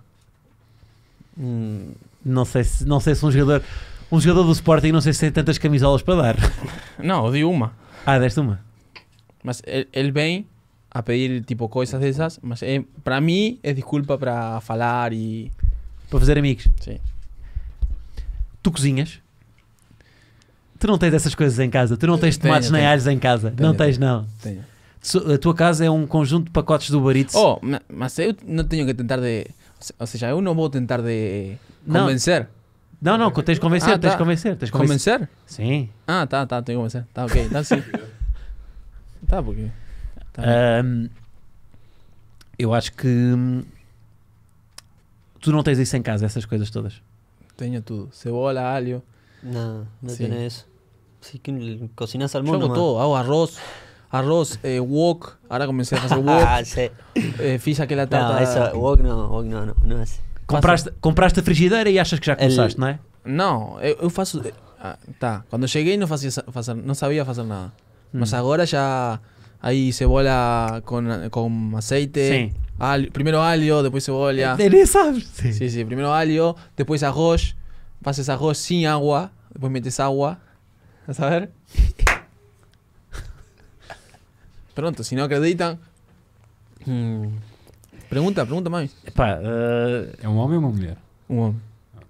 Hum. Não, sei se, não sei se um jogador um jogador do Sporting não sei se tem tantas camisolas para dar. Não, eu uma. Ah, deste uma? Mas ele, ele vem a pedir tipo coisas dessas, mas é, para mim é desculpa para falar e... Para fazer amigos? Sim. Tu cozinhas? Tu não tens essas coisas em casa, tu não tens tomates tenho, nem tenho. alhos em casa. Tenho, não tens, não. Tenho. A tua casa é um conjunto de pacotes do Uber Oh, mas eu não tenho que tentar de. Ou seja, eu não vou tentar de convencer. Não, não, tens de convencer, ah, tens de tá. convencer. Tens convencer. Sim. Ah, tá, tá, tenho que convencer. Tá, ok, tá sim. tá, porque. Tá. Um, eu acho que. Hum, tu não tens isso em casa, essas coisas todas? Tenho tudo. Cebola, alho. Não, não tenho isso. Sí, que cocina salmón. Yo hago todo, hago arroz, arroz, eh, wok. Ahora comencé a hacer wok. ah, sí. Eh, fiz aquela tarta. Não, wok não, wok não, não, é assim. Compraste, compraste a frigideira e achas que já começaste, não é? Não, eu, eh, eu faço. Eh, ah, tá, quando cheguei não, fazia, não sabia fazer nada. Hum. Mas agora já. Aí cebola com, com azeite. Sim. primeiro alho, depois cebola. Ele eh, Sim. sim, sim. Primeiro alho, depois arroz. Fazes arroz sem água, depois metes água. A saber. Pronto, si no acreditan. Hmm. Pergunta, pergunta mais. Eh, é um homem ou uma mulher? Um homem.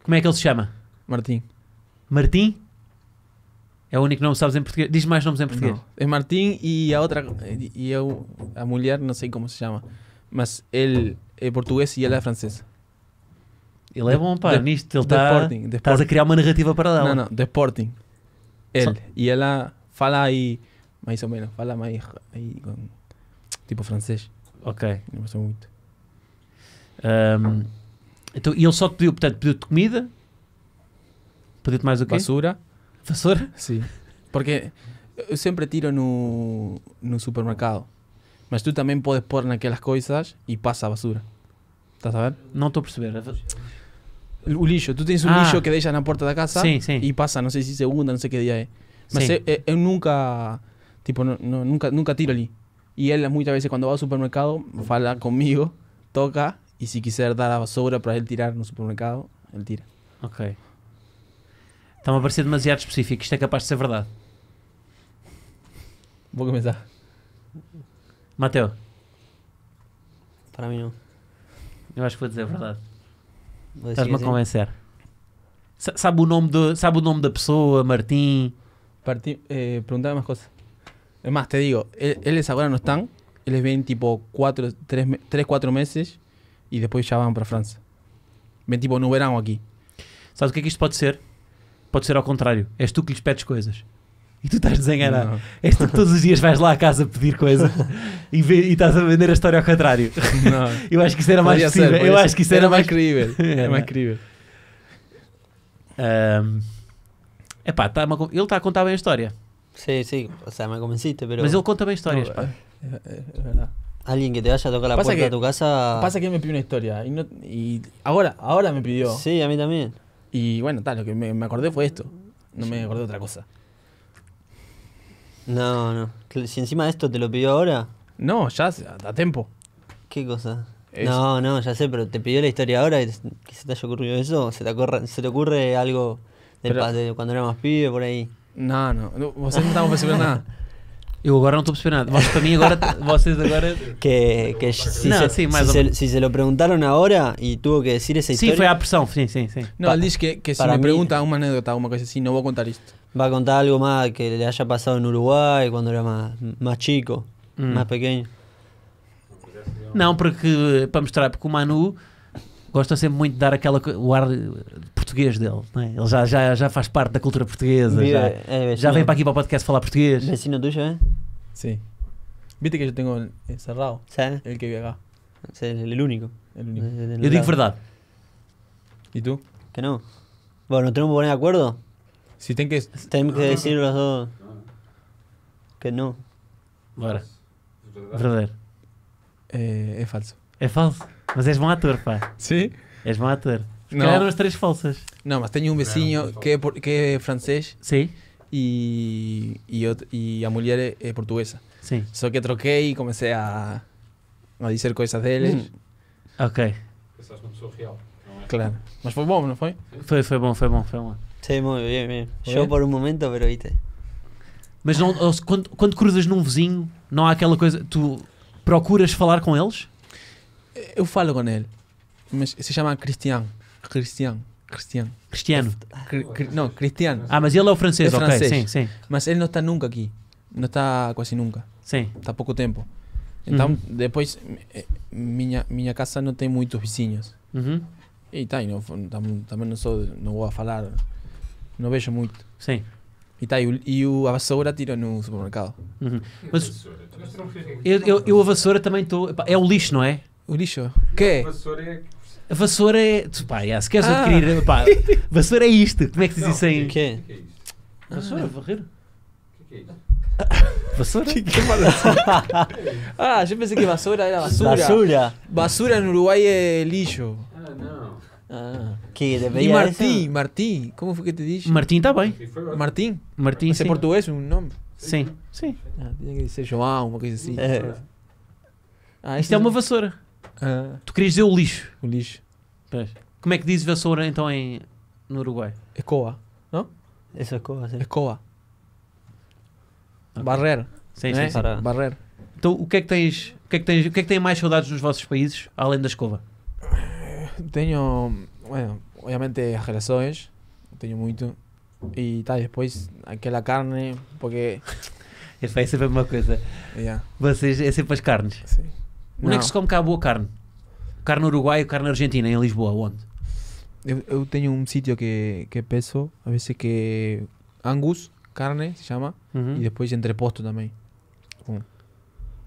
como é que ele se chama? Martim. Martim? É o único nome que sabes em português. Diz mais nomes em português. Não. É Martim e a outra. E eu, a mulher, não sei como se chama. Mas ele é português e ela é francesa. Ele é bom, pá, De- nisto. Ele está. Estás a criar uma narrativa paralela. Não, não, de Sporting. Ele. E ela fala aí, mais ou menos, fala mais tipo francês. Ok. Me gosto muito. Um, então, e ele só te pediu, portanto, pediu-te comida? Pediu-te mais o quê? Vassoura. Vassoura? Sim. Porque eu sempre tiro no, no supermercado. Mas tu também podes pôr naquelas coisas e passa a basura. Estás a ver? Não estou a perceber. ¿eh? O lixo, tu tens um ah. lixo que deixa na porta da casa sim, sim. e passa, não sei se segunda, não sei que dia é. Mas eu, é, é, eu, nunca, tipo, nunca, nunca tiro ali. E ele muitas vezes quando vai ao supermercado, fala comigo, toca e se quiser dar a sobra para ele tirar no supermercado, ele tira. Ok. Está-me a parecer demasiado específico, isto é capaz de ser verdade. Vou começar. Mateu. Para mim não. Eu acho que vou dizer a verdade. Estás-me a convencer. sabe o, nome de, sabe o nome da pessoa, Martim? Parti, eh, preguntaba más cosas. Es te digo, Eles agora não estão. Eles vêm tipo 3, 4 meses e depois já vão para a França. Vem tipo no verão aqui. Sabes o que é que isto pode ser? Pode ser ao contrário. És tu que lhes pedes coisas. E tu estás desenganado. És tu que todos os dias vais lá à casa pedir coisa e, vê, e estás a vender a história ao contrário. Não. Eu acho que isso era mais possível. Ser, eu ser. acho que isso era, era mais incrível. é mais incrível. é pá tá ele está a contar bem a história. Sí, sí, o sea, me convenciste, pero... Mas ele conta bem histórias, no, pá. É, é, é, é verdade. que te vaya a tocar a pasa que, de tu casa... Pasa que me pediu uma história e no, y me pidiu Sí, a mim também. E, bueno, tal, lo que me, me foi isto não No sí. me acordei outra coisa No, no. Si encima de esto te lo pidió ahora. No, ya a, tiempo. ¿Qué cosa? No, no, ya sé, pero te pidió la historia ahora y que se te haya ocurrido eso. ¿Se te ocurre, algo del de cuando era más pibe por ahí? No, no. no vos no estamos percibiendo nada. Eu agora não estou a perceber nada. para mim agora, vocês agora... Que, é, que é si, no, se, sí, si, se, lhe se, lo preguntaron ahora y tuvo que decir esa historia... Sí, fue a pressão sim sim sim não pa ele diz que, que se me mí... pregunta uma anécdota, una cosa así, no contar isto vai contar algo mais que lhe haja passado no Uruguai quando era mais mais chico, mm. más Não, porque para mostrar, porque o Manu gosta sempre muito de dar aquela, o ar português dele, não é? Ele já, já, já faz parte da cultura portuguesa, já, é, já vem para aqui para o podcast falar português. Vecino tuyo, ¿eh? Sim. ¿Viste que eu tenho encerrado? é ele que vive acá. Sí, é es único. É, é, eu único. El, el, digo verdade. E tu? Que não. Bom, não temos um bom acordo. Sim tem que... Tenemos que dizer os dois que não. Bora. Verdadeiro. É, é falso. É falso? Mas és bom ator, pá. Sim? És bom ator. Não. eram as três falsas. Não, mas tenho um vizinho que é, por, que é francês. Sim. E, e, eu, e a mulher é, é portuguesa. Sim. Só que troquei e comecei a, a dizer coisas deles. Hum. Ok. Pensaste numa pessoa real. É? Claro. Mas foi bom, não foi? Foi, foi bom, foi bom, foi bom. Sim, muito bem, bem. Yo por um momento, pero viste. Mas não, quando, quando cruzas num vizinho, não há aquela coisa. Tu procuras falar com eles? Eu falo com ele. Mas se chama Cristiano. Cristiano. Cristiano. Cristiano. Cri, ah, cri, não, Cristiano. Ah, mas ele é o francês, é ok. Francês. Sim, sim. Mas ele não está nunca aqui. Não está quase nunca. Sim. Está pouco tempo. Então, uhum. depois, eh, minha, minha casa não tem muitos vizinhos. Uhum. E tá, e não, também não, sou, não vou falar, não vejo muito. Sim. E tá, e, e o, a vassoura tira no supermercado. Uhum. Mas eu, eu, eu, a vassoura também estou. É o lixo, não é? O lixo. O quê? A vassoura é a vassoura é. Pá, yeah, se queres ah. adquirir. Pá, vassoura é isto. Como é que se diz isso em. O que é? é ah, vassoura, ah. varrer. O que é isso? Vassoura? Que que é ah, já pensei que vassoura era vassoura vassoura no Uruguai é lixo. Ah, não. Ah, que deveria e Martim, Martim, como foi que te disse? Martim está bem. Martim? Martim, Mas é português um nome? Sim, sim. Ah, tinha que ser João, uma coisa assim. É. Ah, isto é uma é- vassoura. Ah. Tu querias dizer o lixo. O lixo. Como é que diz vassoura então em, no Uruguai? É coa, não? Essa é coa, sim. É coa. Okay. Barreiro. É? Sim, sim, é? sim. Barreiro. Então o que é que tens? O que é que tens? O que é que mais saudades nos vossos países além da escova? Tenho, bueno, obviamente as relações, tenho muito e tá depois aquela carne, porque é sempre a mesma coisa. Yeah. Vocês é sempre as carnes. Sim. Onde não. é que se come cá a boa carne? Carne uruguaia, carne argentina, em Lisboa, onde? Eu, eu tenho um sítio que, que é peço, a vezes que Angus, carne, se chama, uhum. e depois entreposto também.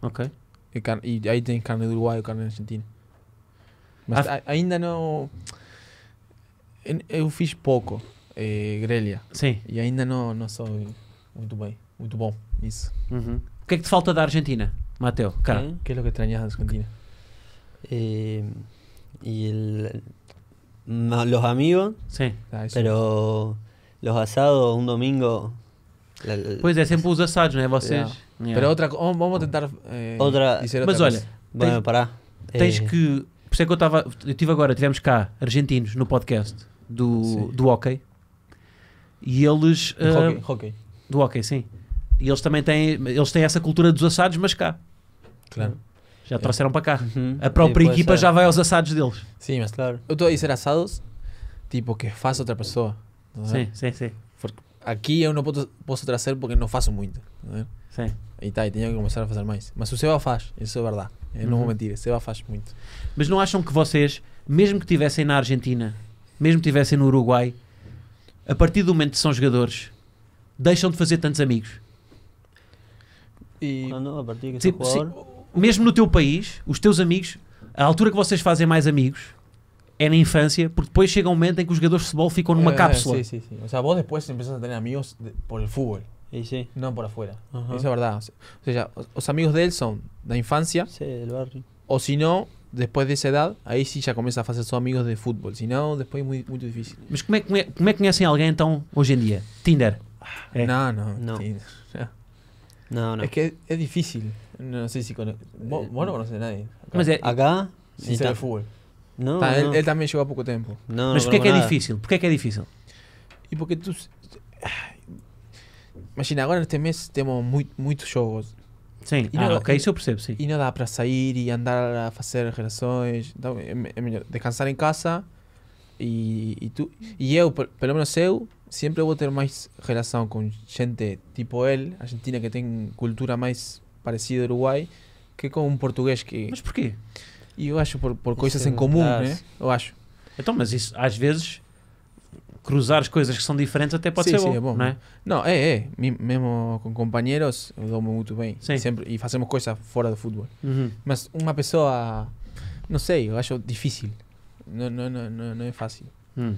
Ok. E, e, aí tem carne do Uruguai carne argentina. Mas a, ainda não. Eu fiz pouco é, grelha. Sim. E ainda não, não sou muito bem, muito bom isso. Uhum. O que é que te falta da Argentina? Mateo, acá. ¿Qué? ¿Eh? ¿Qué es lo que extrañas de Argentina? Eh, y el, los amigos. Sí. Ah, pero los asados un domingo. La, la, pois é, sempre os assados, é? Vocês. Yeah. outra. Vamos tentar. Eh, outra. Dizer outra mas olha. Tens, bueno, Tens eh. que. Por isso é que eu estava. Eu tive agora, tivemos cá argentinos no podcast do, do hockey. E eles. Uh, hockey, eh, hockey. Do hockey, sim. E eles também têm, eles têm essa cultura dos assados, mas cá. Claro. Já é. trouxeram para cá. Uhum. A própria tipo, equipa ser. já vai aos assados deles. Sim, mas claro. Eu estou a dizer assados, tipo, que faça outra pessoa. Tá sim, sim, sim. aqui eu não posso, posso trazer porque não faço muito. Tá não Sim. E tá, e tenho que começar a fazer mais. Mas o Seba faz, isso é verdade. Eu uhum. não vou uhum. mentir, o Seba faz muito. Mas não acham que vocês, mesmo que estivessem na Argentina, mesmo que estivessem no Uruguai, a partir do momento que são jogadores, deixam de fazer tantos amigos? E tipo, se, mesmo no teu país, os teus amigos, a altura que vocês fazem mais amigos é na infância, porque depois chega um momento em que os jogadores de futebol ficam numa é, cápsula. Sí, sí, sí. O sea, vos depois começas a ter amigos de, por el fútbol. Sí. No por afuera. Uh -huh. Eso es verdad. O sea, los amigos de él son da infancia. Sí, del barrio. O si no, depois dessa idade, aí sim já começa a fazer só amigos de futebol. Senão, depois é muito, muito difícil. Mas como é, como, é, como é que conhecem alguém então, hoje em dia? Tinder? É. Não, não. não. Tinder. No, no. Es que es, difícil. No sé si cono... ¿Vos, eh, vos, no conocés a nadie. Acá, Mas acá sin ser de fútbol. No, tá, não. Ele, ele, também chegou há pouco tempo. Não, Mas porquê é que difícil? Porquê é que difícil? E porque tu. Imagina, agora neste mês temos muito, muitos jogos. Sim, e ah, não, ok, isso eu percebo, sim. E não dá para sair e andar a fazer relações. Então é, é melhor descansar em casa Y, y tú, y yo, por, pelo menos eu, siempre voy a tener más relación con gente tipo él, Argentina, que tiene cultura más parecida a Uruguay, que con un portugués que... Mas porquê? E eu acho por, por coisas é em comum, né? Eu ¿eh? acho. Então, mas isso às vezes cruzar as coisas que são diferentes até pode sim, ser sim, bom, é bom, não é? Não, é, é. Mesmo com companheiros, eu dou-me muito bem. Sim. Sempre, e fazemos coisas fora do futebol. Uhum. Mas uma pessoa, não sei, eu acho difícil. Não, não, não, não é fácil. Hum.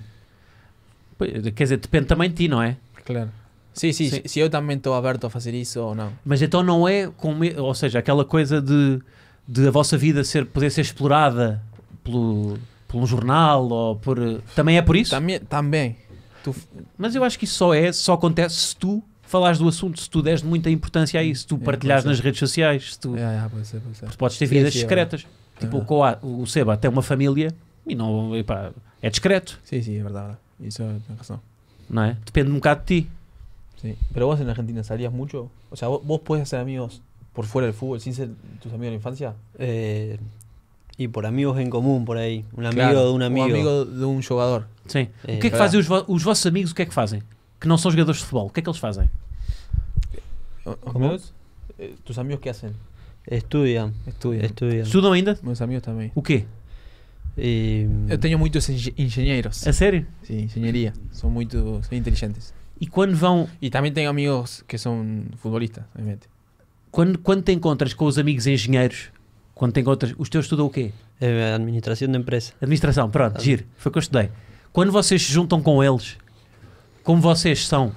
Quer dizer, depende também de ti, não é? Claro. Sim, sim, sim. se eu também estou aberto a fazer isso ou não. Mas então não é, como, ou seja, aquela coisa de, de a vossa vida ser, poder ser explorada pelo, por um jornal ou por... Também é por isso? Também. também. Tu... Mas eu acho que isso só é, só acontece se tu falares do assunto, se tu des muita importância a isso, se tu é, partilhares é, nas redes sociais, se tu... É, é, pode ser, pode ser. Podes ter vidas sim, secretas. É. Tipo, o, Coa, o Seba tem uma família e não, epá, é discreto. Sim, sim, é verdade é isso tienes é razão Não é? Depende um bocado de ti. Sí. Pero vos en Argentina salías mucho. O sea, vos, vos podés hacer amigos por fuera del fútbol, sin ser tus amigos de la infancia. Eh, y por amigos en común, por ahí. Un amigo Claro, de un amigo. Um amigo de um jogador. Sim. É, o que é que fazem os, os vossos amigos? O que que fazem? Que não são jogadores de futebol. O que que eles fazem? Eh, ¿Cómo? ¿Amigos? Eh, ¿Tus amigos qué hacen? Estudian, Estudian. estudian. Estudam ainda? Meus amigos também. O quê? Eh, eu tenho muitos engenheiros. É sério? Sim, engenharia. São muito são inteligentes. E quando vão. E também tenho amigos que são futebolistas obviamente. Quando, quando te encontras com os amigos engenheiros, quando te encontras. Os teus estudam é o quê? É administração da empresa. Administração, pronto, tá. giro. Foi o que eu estudei. Quando vocês se juntam com eles, como vocês são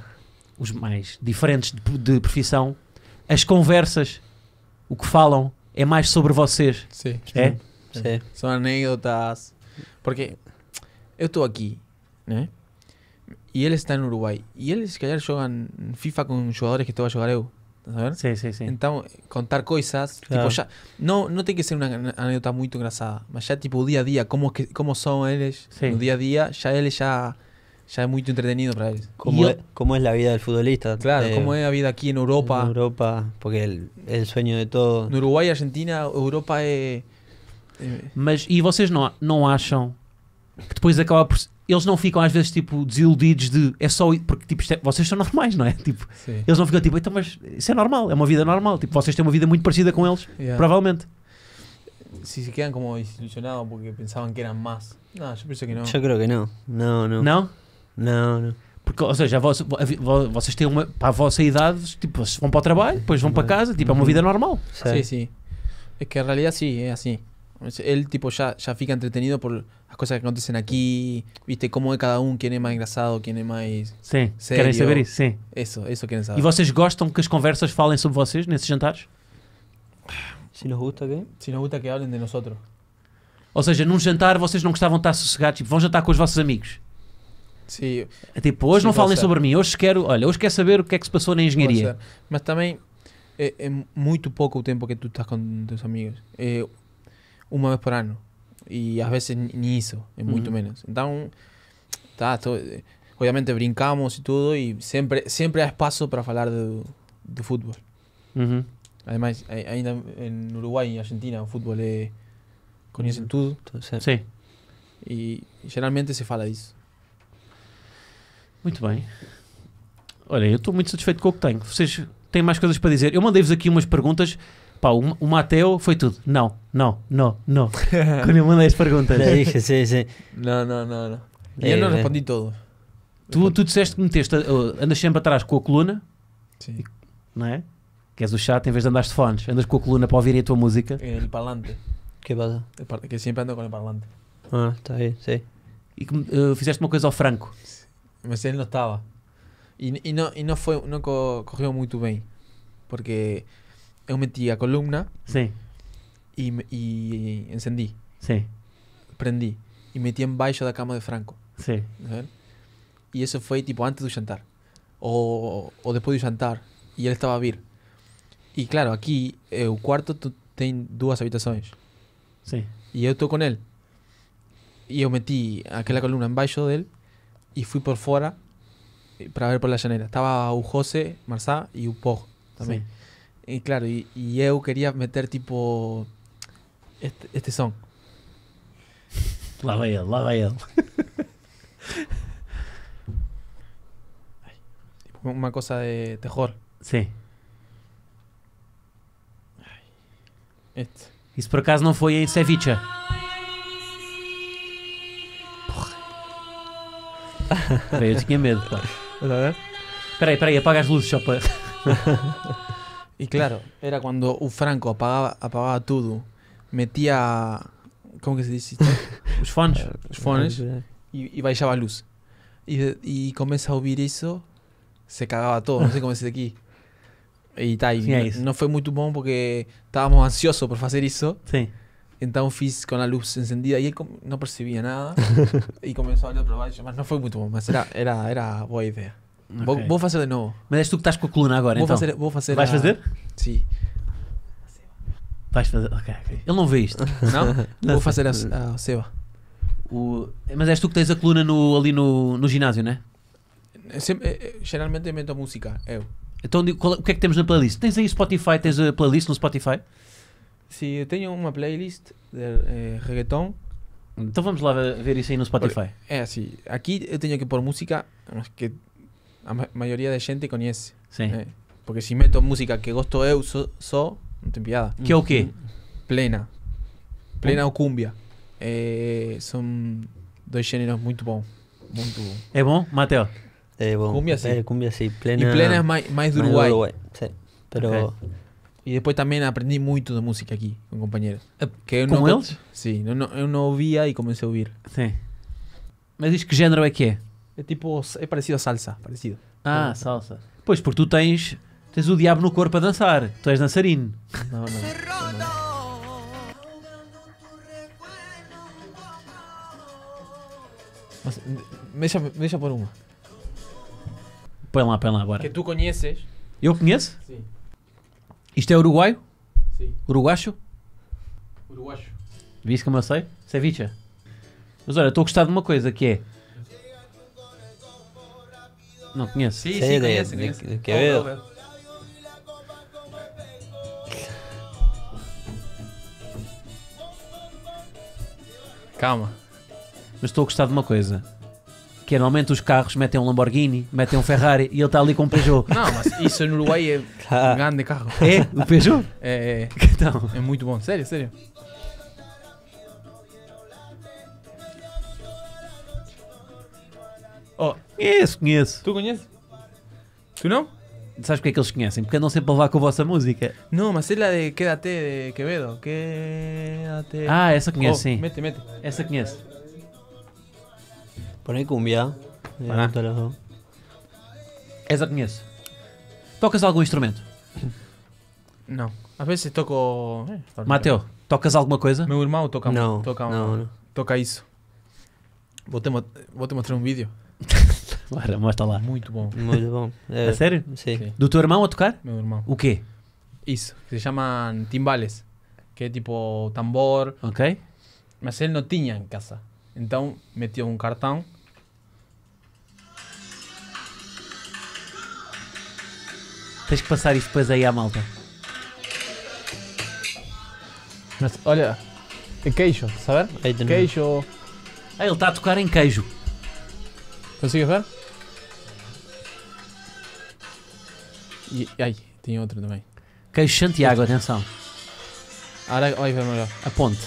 os mais diferentes de, de profissão, as conversas, o que falam, é mais sobre vocês. Sim. É? Sim. Sí. Son anécdotas. Porque él estuvo aquí, Y él está en Uruguay. Y él, es que juega en FIFA con jugadores que va a jugar EU. ¿Sabes? Sí, sí, sí. contar cosas. ya, no, no tiene que ser una anécdota muy engrasada. más ya, tipo, día a día, cómo, que, cómo son ellos. día a día, ya él ya, ya es muy entretenido para ellos. ¿Cómo, es, la vida del futbolista? Claro, eh, cómo es la vida aquí en Europa. Europa, porque el, el sueño de todo. En Uruguay, Argentina, Europa es É. Mas, e vocês não, não acham que depois acaba por. Eles não ficam às vezes tipo desiludidos de é só porque tipo é, vocês são normais, não é? Tipo, eles não ficam tipo, então, mas isso é normal, é uma vida normal. Tipo, vocês têm uma vida muito parecida com eles, yeah. provavelmente. se se quedam como desilusionados porque pensavam que eram más. não acho que não Yo que não não não não não não. Porque, ou seja, vos, vocês têm uma. Para a vossa idade, tipo, vão para o trabalho, depois vão para casa, tipo, é uma vida normal. Sim, sim. Sí, sí. É que a realidade, sim, é assim. Él, tipo, ya, ya fica entretenido por las cosas que acontecen aquí, viste, cómo é cada um, quem é mais engraçado, quem é mais. Sim, sério. querem saber isso, sim. Isso, isso querem saber. E vocês gostam que as conversas falem sobre vocês nesses jantares? Se nos gusta, ¿qué? Se nos gusta que hablen de nosotros. Ou seja, num jantar vocês não gostavam de estar sossegados, tipo, vão jantar com os vossos amigos. Sim. É tipo, hoje não falem ser. sobre mim, hoje quero, olha, hoje quero saber o que é que se passou na engenharia. Mas também é, é muito pouco o tempo que tu estás com teus amigos. É, uma vez por ano. E às vezes nem isso, é muito uhum. menos. Então, tá, tô, obviamente brincamos e tudo, e sempre, sempre há espaço para falar do, do futebol. Uhum. Ademais, ainda em Uruguai e Argentina, o futebol é. conhecem uhum. tudo. Sim. E geralmente se fala disso. Muito bem. Olha, eu estou muito satisfeito com o que tenho. Vocês têm mais coisas para dizer? Eu mandei-vos aqui umas perguntas Pá, o, o Mateu foi tudo. Não, não, não, não. Quando eu mandei as perguntas. Eu dije, sí, sí. Não, não, não, no. É, eu não é. respondi todo. Tu, tu disseste que meteste, eh, eh, andas sempre atrás com a coluna, Sim. não é? Que és o chato, em vez de andares de fones, andas com a coluna para ouvir a tua música. o é, parlante. Que pasa? Que sempre ando com o parlante. Ah, está aí, sim. E que, uh, fizeste uma coisa ao Franco. Mas ele não estava. E, e, não, e não, foi, não correu muito bem. Porque yo metí a columna. Sí. Y, y encendí. Sí. Prendí. metí en de la cama de Franco. Sí. Y eso fue tipo antes de llantar, O, o después de llantar, Y él estaba a vir. Y claro, aquí el eh, cuarto habitaciones, sí, habitaciones, yo Y yo él y él. Y yo metí la columna en baile de él, y fui por fuera eh, para ver por la llanera. Estaba un José Marzá y un Pog también. Y claro, y, yo quería meter tipo este, este son. Lava ele, lava ele. Una cosa de terror Sí. Este. si por acaso no fue en Ceviche. Porra. que eu tinha medo. espera, Peraí, peraí, apaga las luces y claro, era cuando Franco apagaba, apagaba todo, metía. ¿Cómo que se dice? Los fones. Los fones. Y, y luz. Y, y comienza a oír eso, se cagaba todo, no sé cómo se dice aquí. Y tal no, fue muy bueno porque estábamos ansiosos por hacer eso. Sí. Town fizz con la luz encendida y él percibía nada Y comenzó a probar probar. baixo, no fue muy tu era, era, era Vou, vou fazer de novo. Mas és tu que estás com a coluna agora, vou então. Fazer, vou fazer Vais a... fazer? Sim. Vais fazer, ok, ok. Ele não vê isto. Não? não vou fazer a, Seba. O... Mas és tu que tens a coluna no, ali no, no ginásio, não é? é sempre, é, é, geralmente a música, eu. Então, qual, o que é que temos na playlist? Tens aí Spotify, tens a playlist no Spotify? Sim, eu tenho uma playlist de eh, reggaeton. Então vamos lá ver isso aí no Spotify. É assim, aqui eu tenho que pôr música que a ma maioria da gente conhece eh, Né? Porque se meto música que gosto eu sou não tem piada. Que o que? Plena. Plena ou cumbia. É, eh, são dois gêneros muito bons. Muito bom. É bom, Mateo? É bom. Cumbia sim. É, cumbia sim. Plena, e plena é mais, mais do Uruguai. Uruguai. Pero... Okay. E depois também aprendi muito de música aqui, com companheiros. Eh, que eu com não, eles? Sim, eu não, eu não ouvia e comecei a ouvir. Sim. Mas diz que género é que é? É tipo, é parecido à salsa, parecido. Ah, salsa. Pois, porque tu tens, tens o diabo no corpo a dançar. Tu és dançarino. Não, não. não. Mas, deixa, deixa por uma. Põe lá, põe lá, agora. Que tu conheces. Eu conheço? Sim. Isto é uruguaio? Sim. Uruguacho? Uruguacho. Viste como eu sei? Ceviche. Mas olha, estou a gostar de uma coisa que é não conheço. Sim, sim, sim conheço, conheço. De, de é Calma. Mas estou a gostar de uma coisa. Que é, normalmente os carros metem um Lamborghini, metem um Ferrari e ele está ali com um Peugeot. Não, mas isso no Uruguai é ah. um grande carro. É? O Peugeot? É, é. Então. É muito bom. Sério, sério. Conheço, conheço. Tu conheces? Tu não? Sabes porque é que eles conhecem? Porque andam sempre a levar com a vossa música. Não, mas é lá de Quédate de Quevedo. Quédate. Ah, essa conheço, oh, sim. Mete, mete. Essa conheço. Põe cumbia. Para. Essa conheço. Tocas algum instrumento? Não. Às vezes toco. Eh, Mateo Mateu, tocas alguma coisa? Meu irmão toca, não, toca, não, toca isso. Vou te, vou te mostrar um vídeo. mostra lá. Muito bom. Muito bom. É, sério? Sim. Do teu irmão a tocar? Meu irmão. O quê? Isso, que se chama timbales, que é tipo tambor. Ok. Mas ele não tinha em casa. Então meteu um cartão. Tens que passar isso depois aí à malta. Mas, olha, é queijo, sabe? Queijo. Ah, ele está a tocar em queijo. Consegues ver? E, ai, tem outro também. Queijo Santiago, atenção. Agora olha ver melhor. A ponte.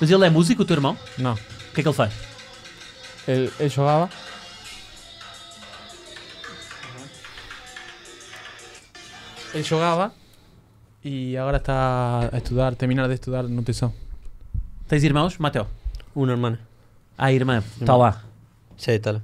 Mas ele é músico, o teu irmão? Não. O que é que ele faz? Ele, ele jogava. Uhum. Ele jogava e agora está a estudar, terminar de estudar nutrição. Tens irmãos, Mateo? Uma irmã. Ah, irmã, está lá. Sim, está lá.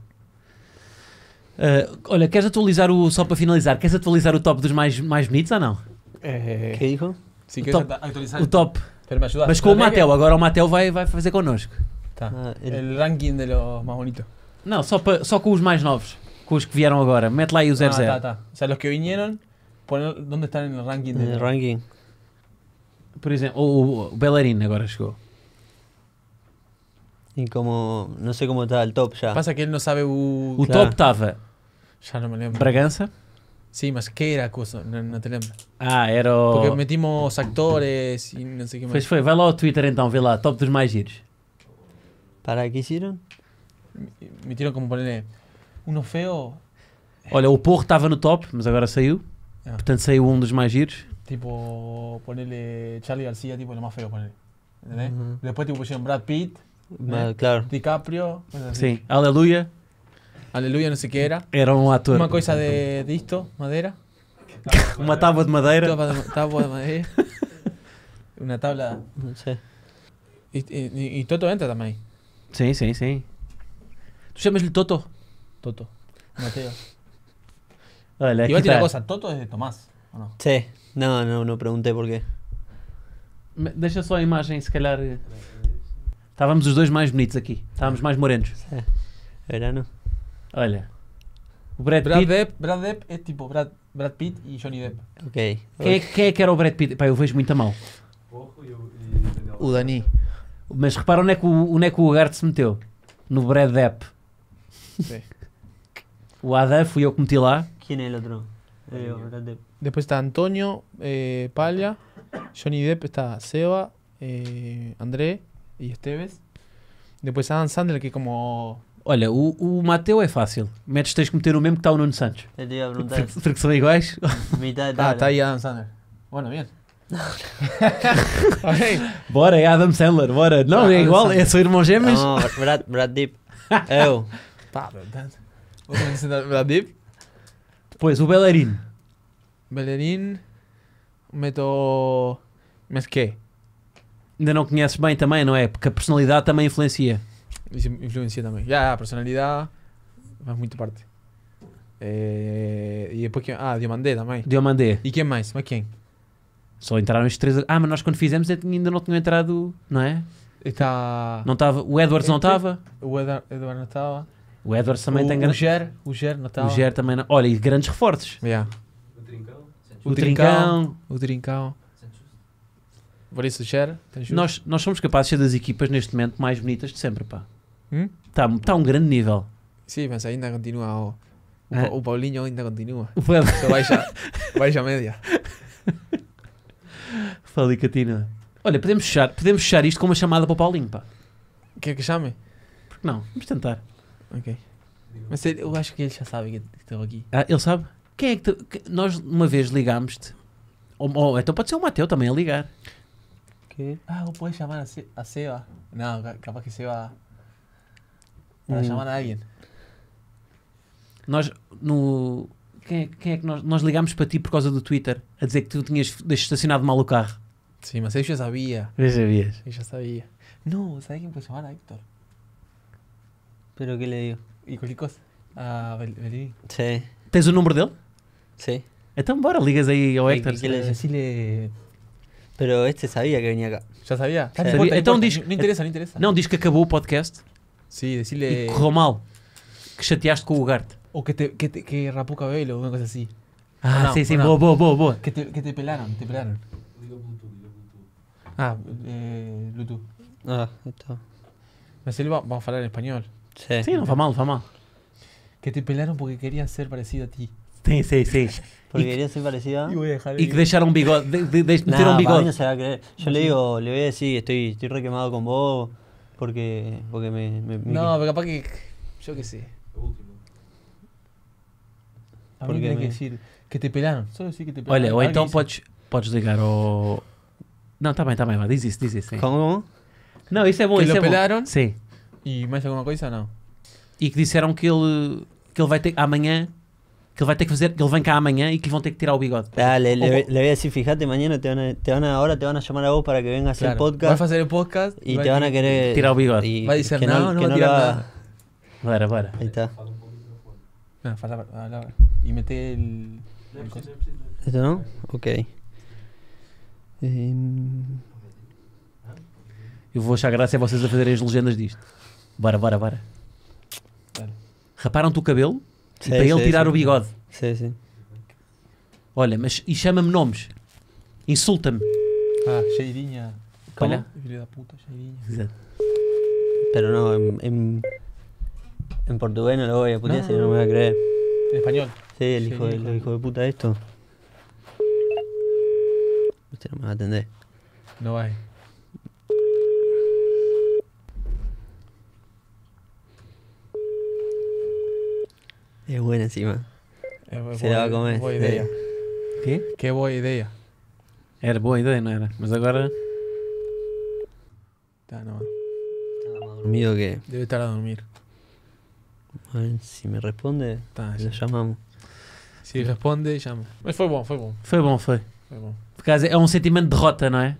Uh, olha, queres atualizar o. Só para finalizar, queres atualizar o top dos mais, mais bonitos ou não? É. Que hijo? Sí, então? o, top, atualizar. o top. me Mas com o Matel, agora o Matel vai, vai fazer connosco. Tá. Ah, ele... El ranking de los mais bonitos. Não, só, para só com os mais novos. Com os que vieram agora. Mete lá aí o 00. Ah, zero. tá, tá. O sea, os que vieram, onde estão no ranking? De... el ranking. Por exemplo, o, o, agora chegou. E como. Não sei como está o top já. Passa que ele não sabe o. O claro. top estava já não me lembro. Bragança? Sim, mas que era coisa não não te lembro. Ah, era o... Porque metimos actores e não sei o que mais. Pois foi, vai lá ao Twitter então, vê lá, top dos mais giros. Para que giram? Metiram como ponerle um feio. Olha, o Porro estava no top, mas agora saiu. Ah. Portanto, saiu um dos mais giros. Tipo, ponerle Charlie Garcia, tipo, o mais feio, ponerle. Entendeu? Uhum. Depois, tipo, puxaram Brad Pitt, né? claro. DiCaprio. Assim. Sim, Aleluia. Aleluia, não sei o que era. Era um ator. Uma coisa de, isto, madeira. Uma tábua de madeira. uma tábua de madeira. Uma tábua. Não sei. E, e, e Toto entra também. Sim, sim, sim. Tu chamas-lhe Toto? Toto. Mateo. Olha, Igual tiene una cosa, Toto é de Tomás, sim não Sí, não no, não pregunté por Deixa só a imagem, se calhar. Estávamos os dois mais bonitos aqui. Estávamos é. mais morenos. Verano. É. Olha. O Brad, Brad Pitt. Depp, Brad Depp é tipo Brad, Brad Pitt e Johnny Depp. Ok. Quem é, quem é que era o Brad Pitt? Pá, eu vejo muito a mão. O Dani. Mas repara onde é que o, onde é que o Ugarte se meteu. No Brad Depp. Sim. O Adam fui eu que meti lá. Quem é o outro? É o Brad Depp. Depois está Antonio, eh, Palha, Johnny Depp, está Seba, eh, André e Esteves. Después Adam Sandler, que é como Olha, o, o Mateu é fácil. Metes, tens que meter o mesmo que está o Nuno Santos. É de não Porque são iguais. Me dá, dá. Ah, está aí Adam Sandler. Bora, mesmo. okay. Bora, é Adam Sandler, bora. Não, ah, é igual, Sandler. é seu irmão gêmeos. Não, Brad, Brad Deep. Eu. Tá, assim, Brad Deep. Depois, o Bellerin. Bellerin. Meto. Mas quê? É? Ainda não conheces bem também, não é? Porque a personalidade também influencia influencia também já personalidad, personalidade muy muito parte. Eh, e depois que Ah, Diomandé também. Diomandé. E quem mais? Mas quem? Só entraram estes três. Ah, mas nós quando fizemos é ainda não tinham entrado, não é? está Não estava O Edwards não estava? O Edward, Edward não estava. O Edwards também o, tem grandes. O Ger, o Ger não estava. O Ger também não. Olha, e grandes reforços. Yeah. O Trincão. O Trincão. O Trincão. Por isso, Ger. Nós, nós somos capazes de ser das equipas neste momento mais bonitas de sempre, pá. Está hum? Tá, tá um grande nível. Sim, mas ainda continua. O, o, eh? o Paulinho ainda continua. Só baixa, baixa média. Falicatina. Olha, podemos fechar, podemos fechar isto com uma chamada para o Paulinho, pá. Quer que chame? Porque não? Vamos tentar. Ok. Mas eu acho que ele já sabe que estou aqui. Ah, ele sabe? Quem é que, que Nós uma vez ligámos-te. Ou, então pode ser o Mateu também a ligar. Que? Ah, eu posso é chamar a, a Seba. Não, capaz que Seba. Para tá, hum. chamar a alguém. Nós, no. Quem é, quem é que nós, nós ligámos para ti por causa do Twitter a dizer que tu tinhas estacionado mal o carro? Sim, mas eu já sabia. Já sabia Eu já sabia. Não, ¿sabes quem foi chamar a Héctor? ¿Pero que le digo? E cualquier coisa A ah, Belini. sim ¿Tens o número dele? sim Então bora, ligas aí ao Héctor. Que, que le decirle... Pero este sabia que venía cá. Já sabia? Importa, então importa. diz... Não interessa, não interessa. Não, diz que acabou o podcast Sí, decirle. Y mal. Que chateaste te o Ugarte. O que, te, que, te, que rapó cabello, una cosa así. Ah, sí, sí, vos, vos, vos, Que te, pelaron, te pelaron. Ah, eh, Ah, está. Marcelo, vamos a hablar en español. Sí. no famado, mal, Que te pelaron porque querían ser parecido a ti. Sí, sí, sí. Porque quería ser parecida. Y, voy a dejar y que dejaron De, de, un bigote. Yo le digo, le voy a decir, estoy, estoy re quemado con vos. porque, porque me, me No, pero capaz que. Yo qué sé. A Porque tenés me- que decir que te pelaron. Solo decir que te pelaram. Ah, Olha, ou então podes, podes ligar ao. Não, tá bem, tá bem, vá, diz isso, diz isso. sim. ¿Cómo? Não, isso é bom, Que isso lo é bom. Sim. ¿Y más alguna cosa? No. E que disseram que ele, que ele vai ter. Amanhã que ele vai ter que fazer, que ele vem cá amanhã e que vão ter que tirar o bigode. Ah, le, le, le voy a decir, fíjate, mañana te van, a, te van a, ahora te van a chamar a vos para que vengas claro. a hacer podcast. Vai a hacer el podcast y te van a querer tirar el bigode. Y va a decir, no, no, no, va a tirar nada. Para, para. Ahí está. Ah, fala, y mete el, ¿Esto no? Ok. Eu vou achar graça a vocês a fazerem as legendas disto. Bora, bora, bora. Raparam-te o cabelo? Sei, para ele tirar o bigode. Sim, sim. Olha, mas e chama-me nomes. Insulta-me. Ah, cheirinha. Olha. Filho da puta, cheirinha. Exato. Pero no, em, em, en portugués lo voy a ah. putear, no. si me voy a creer. espanhol. Sim, Sí, el hijo, de, el hijo de puta esto. me atender. Não vai. Es buena encima. Se la va a comer. buena idea. ¿Qué? Qué buena idea. Era buena idea, ¿no era? Mas agora. Está no. Está dormido que. Debe estar a dormir. A si me responde, le llamamos. Si responde, llama. Mas foi bom, foi bom. Foi bom, foi. Foi bom. Por é um sentimento de derrota, não é?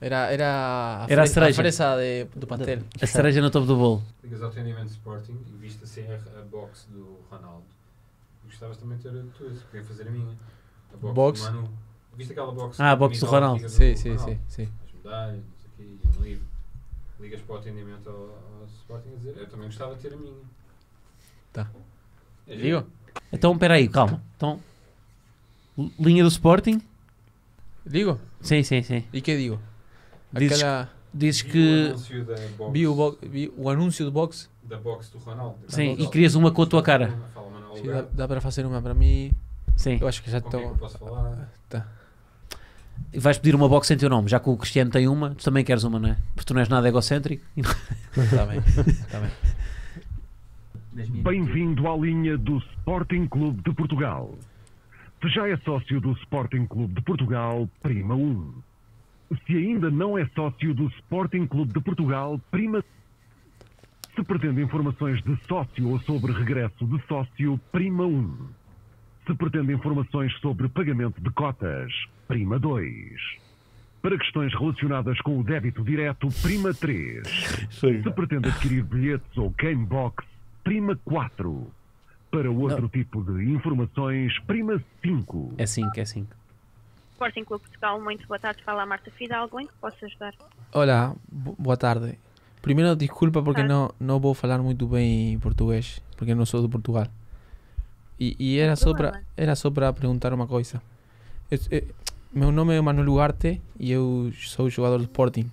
Era, era, era a cereja. A fresa de, do pastel. A cereja no topo do bolo. Ligas ao atendimento nível Sporting e viste a CR a box do Ronaldo. Gostavas também de ter a tua, queria fazer a minha. A box, box? do Manu. Viste aquela box Ah, a box do Ronaldo. Sim, sim, sim, sim. As medalhas, aqui, é um livro. Ligas para o atendimento ao, ao Sporting a dizer, eu também gostava de ter a minha. Tá. É digo? Então, peraí, calma. Então, linha do Sporting? Digo? Sim, sim, sim. E que digo? Dizes, Aquela, dizes que. Viu o, o anúncio do boxe? Da boxe do Ronaldo. Sim, e crias uma com a tua cara. Sim, dá, dá para fazer uma para mim. Sim. Eu acho que já estou. É ah, tá. Vais pedir uma box sem teu nome, já que o Cristiano tem uma, tu também queres uma, não é? Porque tu não és nada egocêntrico. Está bem, está bem. Bem-vindo à linha do Sporting Clube de Portugal. Se já é sócio do Sporting Clube de Portugal, prima 1. Se ainda não é sócio do Sporting Clube de Portugal, prima. Se pretende informações de sócio ou sobre regresso de sócio, prima 1. Se pretende informações sobre pagamento de cotas, prima 2. Para questões relacionadas com o débito direto, prima 3. Sim. Se pretende adquirir bilhetes ou game box, prima 4. Para outro Não. tipo de informações, prima 5. É 5, é 5. Sporting Clube Portugal. Muito boa tarde, fala Marta Fidalgo, em que posso ajudar? Olá, boa tarde. Primeiro, desculpa porque não, não vou falar muito bem português, porque não sou de Portugal. E, e era, só era só para perguntar uma coisa. Eu, eu, meu nome é Manuel Ugarte e eu sou jogador de Sporting.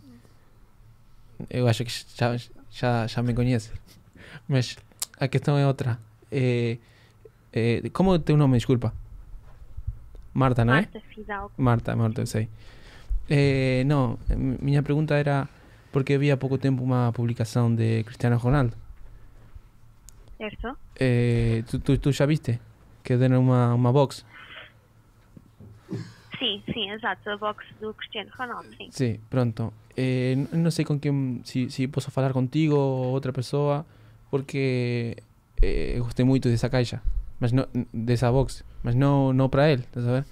Eu acho que já, já, já me conhece. Mas a questão é outra. É, é, como é o teu nome? Desculpa. Marta, ¿no Marta, Marta, Marta, sí. Eh, no, mi pregunta era por qué había poco tiempo una publicación de Cristiano Ronaldo. ¿Eso? Eh, ¿Tú ya viste que tiene una box? Sí, sí, exacto. La box de Cristiano Ronaldo, sí. Sí, pronto. Eh, no sé con quién, si si contigo o otra persona, porque eh, mucho mucho esa más no, de esa box. mas não, não para ele, estás a ver?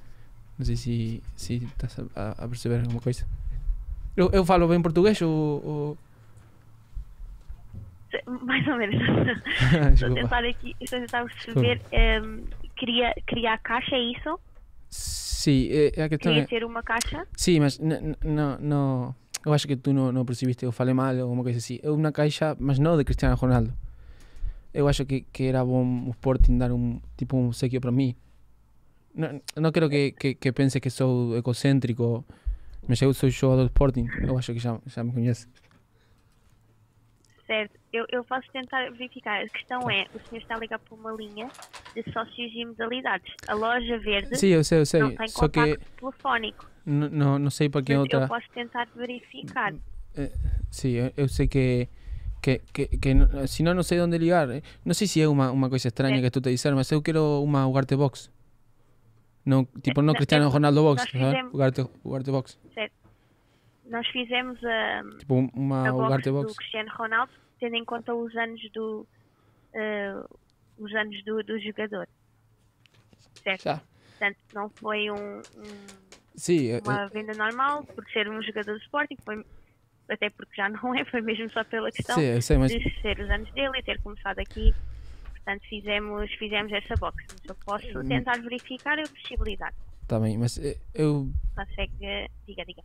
Não sei se, se estás a, a perceber alguma coisa. Eu, eu falo bem português ou. ou... Mais ou menos. estou a tentar aqui, estou a tentar perceber. Um, ehm, queria, queria a caixa, é isso? Sim, é, é, a questão queria é... ter uma caixa? Sim, mas não. não eu acho que tu não, não percebiste, eu falei mal ou alguma coisa assim. É uma caixa, mas não de Cristiano Ronaldo. Eu acho que, que era bom o Sporting dar um tipo um obsequio para mim. No, no creo que, que, que penses que sou egocêntrico. Me eu sou jogador do Sporting. Eu acho que já, já me conhece. Certo. Eu, eu posso tentar verificar. A questão tá. é, o senhor está a ligar por uma linha de sócios e modalidades. A loja verde Sim, eu sei, eu sei. não tem Só que telefónico. Não, não sei para que outra. Eu posso tentar verificar. Eh, Sim, eu, sei que. Que, que, que no- si no, no sé dónde ligar. Eh, no sé si es uma coisa cosa extraña que tu te disseram, mas eu quero uma Ugarte Box. Não, tipo, não Cristiano Ronaldo box, fizemos, o Guarda box. Certo. Nós fizemos a, tipo uma, a box, box do Cristiano Ronaldo, tendo em conta os anos do, uh, os anos do, do jogador. Certo? Já. Portanto, não foi um, um Sim, uma eu, venda normal, por ser um jogador do Sporting, foi, até porque já não é, foi mesmo só pela questão sim, sei, mas... de ser os anos dele e ter começado aqui Portanto, fizemos, fizemos essa box. Mas eu posso hum. tentar verificar a possibilidade. Está bem, mas eu. Consegue. Diga, diga.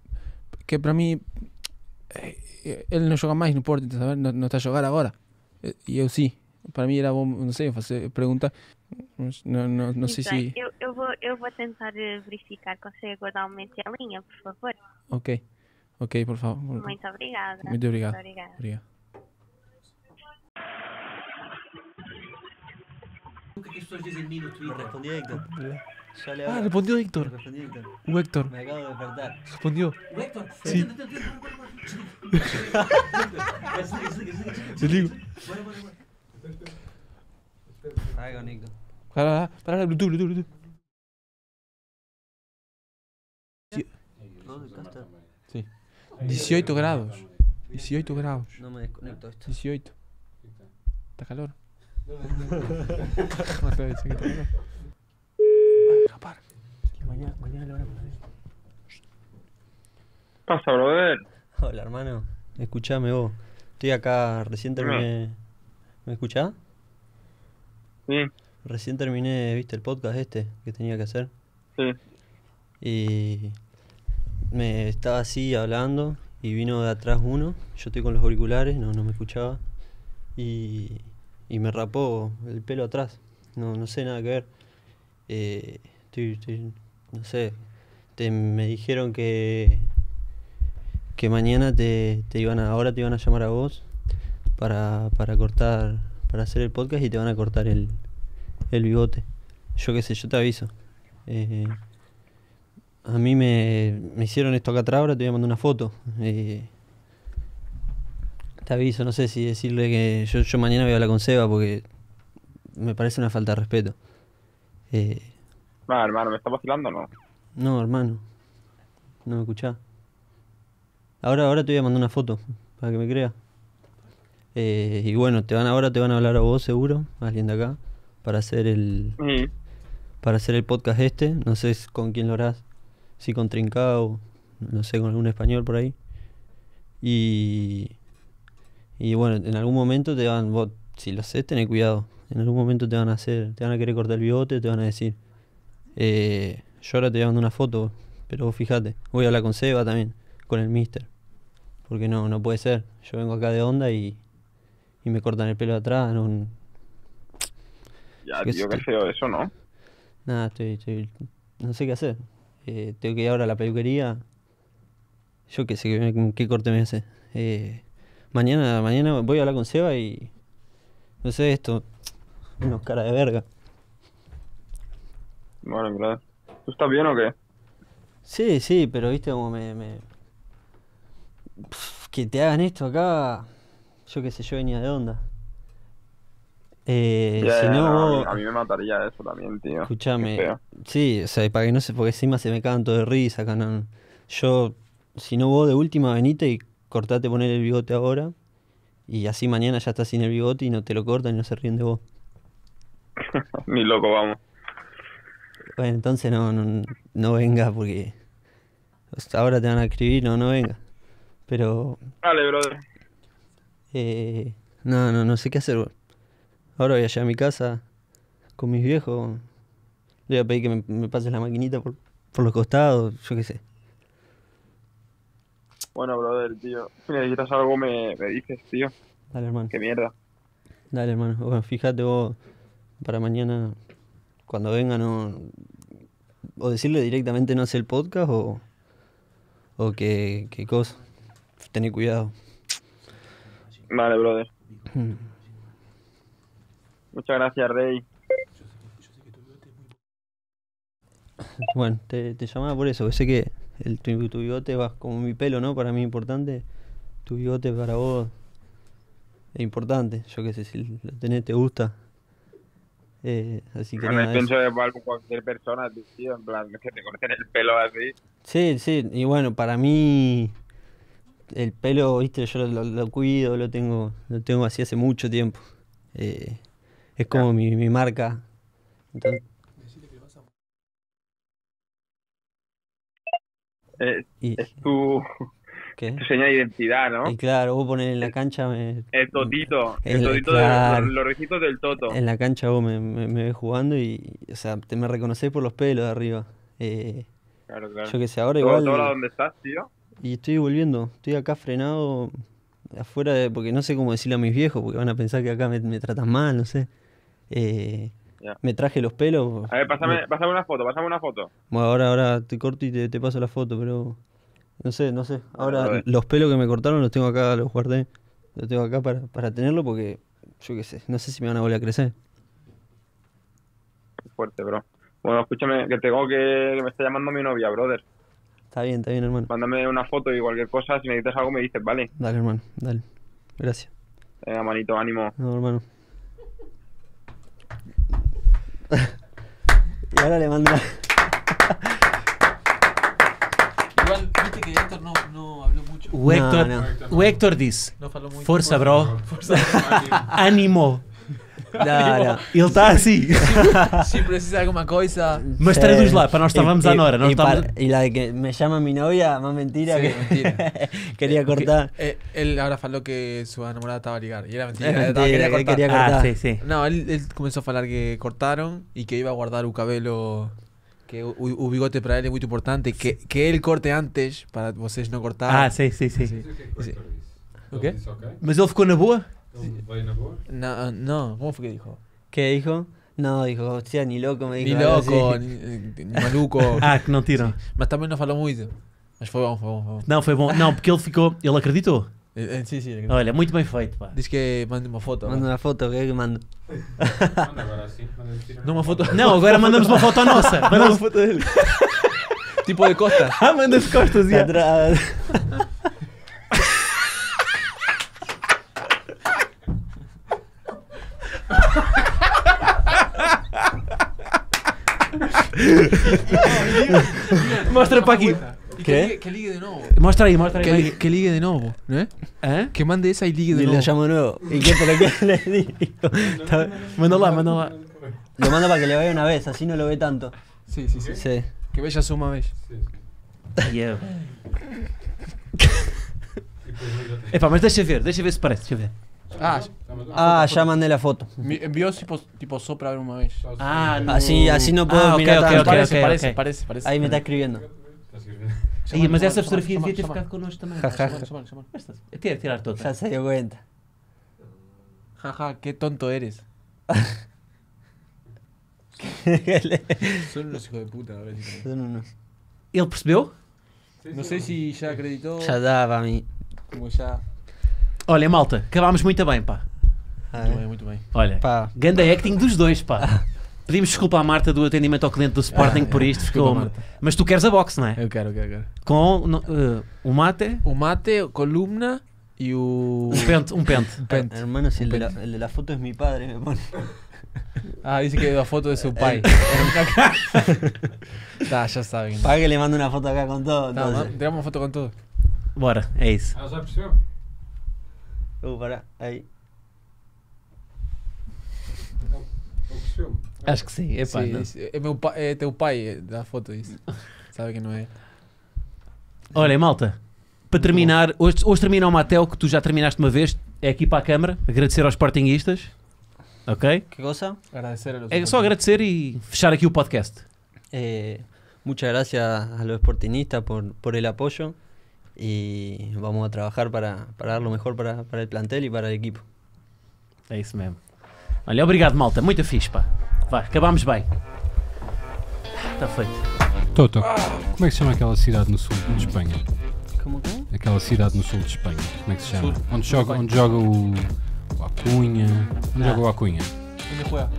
Que é para mim. Eh, ele não joga mais no Porto, tá não, não está a jogar agora. E eu sim. Para mim era bom, não sei, fazer pergunta. Mas não, não, não sei bem, então, se. Eu, eu, vou, eu vou tentar eh, verificar. Consegue aguardar um momento em linha, por favor? Ok. Ok, por favor. Muito obrigada. Muito obrigado. Muito obrigada. obrigado. que es Héctor. ah, respondió Héctor. Héctor. Héctor. de despertar. Respondió. Sí. Para, para, Bluetooth, Bluetooth, Bluetooth. Sí. 18 grados. 18 grados. No me desconecto esto. 18. Está calor no Pasa, Hola, hermano. Escuchame vos. Estoy acá, recién terminé. ¿Me escuchás? Sí. Recién terminé, viste, el podcast este que tenía que hacer. Sí. Y me estaba así hablando y vino de atrás uno. Yo estoy con los auriculares, no, no me escuchaba. Y y me rapó el pelo atrás. No, no sé nada que ver. Eh, estoy, no sé. Te, me dijeron que que mañana te, iban a, ahora te iban a llamar a vos para, para cortar, para hacer el podcast y te van a cortar el, el bigote. Yo qué sé, yo te aviso. Eh, a mí me, me, hicieron esto acá atrás, ahora te voy a mandar una foto. Eh, aviso, no sé si decirle que yo, mañana voy a hablar con Seba porque me parece una falta de respeto. Eh, no, hermano, ¿me estás vacilando no? No, hermano. No me escuchás. Ahora, ahora te voy a mandar una foto para que me creas. Eh, y bueno, te van ahora te van a hablar a vos seguro, alguien de acá, para hacer el para hacer el podcast este. No sé con quién lo harás, si con Trincao, no sé, con algún español por ahí. Y y bueno, en algún momento te van, vos, si lo haces, tenés cuidado. En algún momento te van a hacer, te van a querer cortar el bigote, te van a decir, eh, yo ahora te voy a mandar una foto, pero vos fíjate, voy a hablar con Seba también, con el mister. Porque no, no puede ser. Yo vengo acá de onda y, y me cortan el pelo de atrás. un ya, tío, que feo eso, ¿no? Nada, estoy, no sé qué hacer. Eh, tengo que ir ahora a la peluquería. Yo qué sé qué, qué corte me hace. Eh, Mañana, mañana voy a hablar con Seba y. No sé, esto. Unos cara de verga. Bueno, claro. ¿Tú estás bien o qué? Sí, sí, pero viste como me. que te hagan esto acá. Yo qué sé, yo venía de onda. Eh, si no, a, mí, me mataría eso también, tío. Escúchame. Sí, o sea, para que no se. Porque encima se me cagan todo de risa canón. yo, si no vos de última venite y cortate, poner el bigote ahora y así mañana ya estás sin el bigote y no te lo cortan y no se ríen de vos. Mi loco, vamos. Bueno, entonces no, no, no venga porque ahora te van a escribir, no, no venga. Pero... Dale, brother. Eh, no, no, no sé qué hacer. Ahora voy allá a mi casa con mis viejos. Le voy a pedir que me, me pases la maquinita por, por los costados, yo qué sé. Bueno, brother, tío. Si necesitas algo, me, me dices, tío. Dale, hermano. Qué mierda. Dale, hermano. Bueno, fíjate vos, para mañana, cuando venga, no. O decirle directamente no hace el podcast o. O qué, qué cosa. Ten cuidado. Vale, brother. Mm. Muchas gracias, Rey. Bueno, te, te llamaba por eso, que sé que el, tu, bigote va como mi pelo, ¿no? Para mí es importante. Tu bigote para vos es importante. Yo qué sé, si lo tenés, te gusta. Eh, así que No nada, pienso de cualquier persona, en plan, que te corten el pelo así. Sí, sí, y bueno, para mí el pelo, viste, yo lo, cuido, lo tengo, lo tengo así hace mucho tiempo. Eh, es como mi, mi marca. Entonces, es tu, tu de identidad, ¿no? Y claro, vos poner en la cancha... el totito, el, totito, de, los, del toto. En la cancha vos me, me, ves jugando y, o sea, te me reconocés por los pelos de arriba. Eh, claro, claro. Yo que sé, ahora igual... dónde estás, tío? Y estoy volviendo, estoy acá frenado afuera, de, porque no sé cómo decirle a mis viejos, porque van a pensar que acá me, me tratan mal, no sé. Eh, me traje los pelos. A ver, pásame, una foto, Pasame una foto. Bueno, ahora, ahora te corto y te, paso la foto, pero. No sé, no sé. Ahora los pelos que me cortaron los tengo acá, los guardé. Los tengo acá para, para tenerlo porque, yo qué sé, no sé si me van a volver a crecer. Fuerte, bro. Bueno, escúchame, que tengo que, que me está llamando mi novia, brother. Está bien, está bien, hermano. Mándame una foto y cualquier cosa, si necesitas algo me dices, ¿vale? Dale, hermano, dale. Gracias. Venga, manito, ánimo. No, hermano. y ahora le manda. Igual, viste que Héctor no, habló mucho. Héctor, no, no. dice: Forza, bro. Forza, bro. Ánimo. Não, tipo, não. Ele está assim. Se, precisar alguma coisa. Mas Sim. traduz lá, para nós estávamos à Nora. Nós e, estávamos... para, e que me chama minha novia, uma mentira. Sí, que... mentira. queria eh, cortar. Eh, que, agora falou que sua namorada estava a ligar. e era mentira. Era ele quería cortar. Quería cortar. Ah, sí, sí. No, a falar que cortaram e que ia guardar o cabelo. Que o, o, bigote para ele é muito importante. Que, que ele corte antes para vocês não cortarem. Ah, sim, sim, sim. sim. Mas ele ficou na boa? não en amor? No, ah, no, ¿cómo fue que dijo? ¿Qué dijo? No, dijo, hostia, ni loco me dijo. Ni loco, eh, ni, ni, maluco. ah, que não tiram. Mas também não falou muito. Mas foi bom, foi bom, foi bom. Não, foi bom. Não, porque ele ficou, ele acreditou. Eh, eh, sim, sim. Acredito. Olha, muito bem feito, pá. Diz que manda uma foto. Manda uma foto, o que é que manda? Manda agora assim, manda uma foto. Não, agora mandamos uma foto nossa. Manda uma foto dele. tipo de ah, costas. Ah, manda de costas, e Mostra para aquí ¿Qué? que ligue de nuevo. Muestra ahí, muestra ahí. Que, ligue, de nuevo, ¿eh? ¿Eh? Que mande esa y ligue de nuevo. Y la llamo de nuevo. ¿Y qué? ¿Pero qué le digo? Mándala, la, Lo mando para que le vaya una vez, así no lo ve tanto. Sí, sí, sí. sí. Que Bella suma Bella. Sí. Yeah. Epá, mas deixa ver, deixa ver se parece, deixa ver. Ah, ah, ah, ah ya mandé la foto. Envió tipo, tipo sopra una vez. Ah, ah no. Así, así no puedo ah, okay, mirar okay, tanto. Okay, parece, parece, parece, parece, Ahí me está escribiendo. me escriviendo. Sim, mas essas fotografias devia ter ficado connosco também. Tira, tirar todas. se sei, cuenta. Jaja, qué tonto eres. Son unos hijos de puta. Son unos. Ele percebeu? Não sei se já acreditou. Já dava a mim. Como já. Olha, malta, acabámos muito bem, pá. Ah, muito é? bem, muito bem. Olha, pá. ganda acting dos dois, pá. Pedimos desculpa à Marta do atendimento ao cliente do Sporting ah, por isto, ficou. Marta. Mas tu queres a box, não é? Eu quero, eu quero, eu quero. Com uh, o mate. O mate, columna e o. Um pente, um pente. um pente. Ah, hermano, se ele pente. De la, el, De la, foto mi padre, me põe. Ah, disse que a foto de seu pai. Tá, já sabem. Para que lhe manda uma foto acá com todo. dá uma foto com todo. Bora, é isso. Ah, já percebeu? Over aí. Acho que sim, é pá. É, meu pai, é teu pai, é, dá foto isso. Sabe que não é? Olha, malta, para terminar, hoje, hoje termina o Matel, que tu já terminaste uma vez, é aqui para a câmara, agradecer aos sportingistas ok? Que gozam? Agradecer a É só agradecer e fechar aqui o podcast. Eh, muchas gracias a los Sportingistas por, por el apoyo y vamos a trabajar para, para dar lo mejor para, para el plantel y para el equipo. É isso mesmo. Olha, obrigado, malta. Muito fixe, pá. acabamos bem. Está feito. Toto, como é que se chama aquela cidade no sul de Espanha? Como é? Aquela cidade no sul de Espanha. Como é que se chama? Onde joga, onde joga o, o Acunha. Onde ah. joga o Acunha? Onde joga? Ah.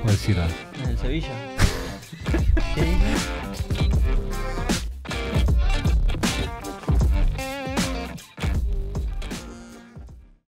Qual é a cidade? Em é, Sevilha.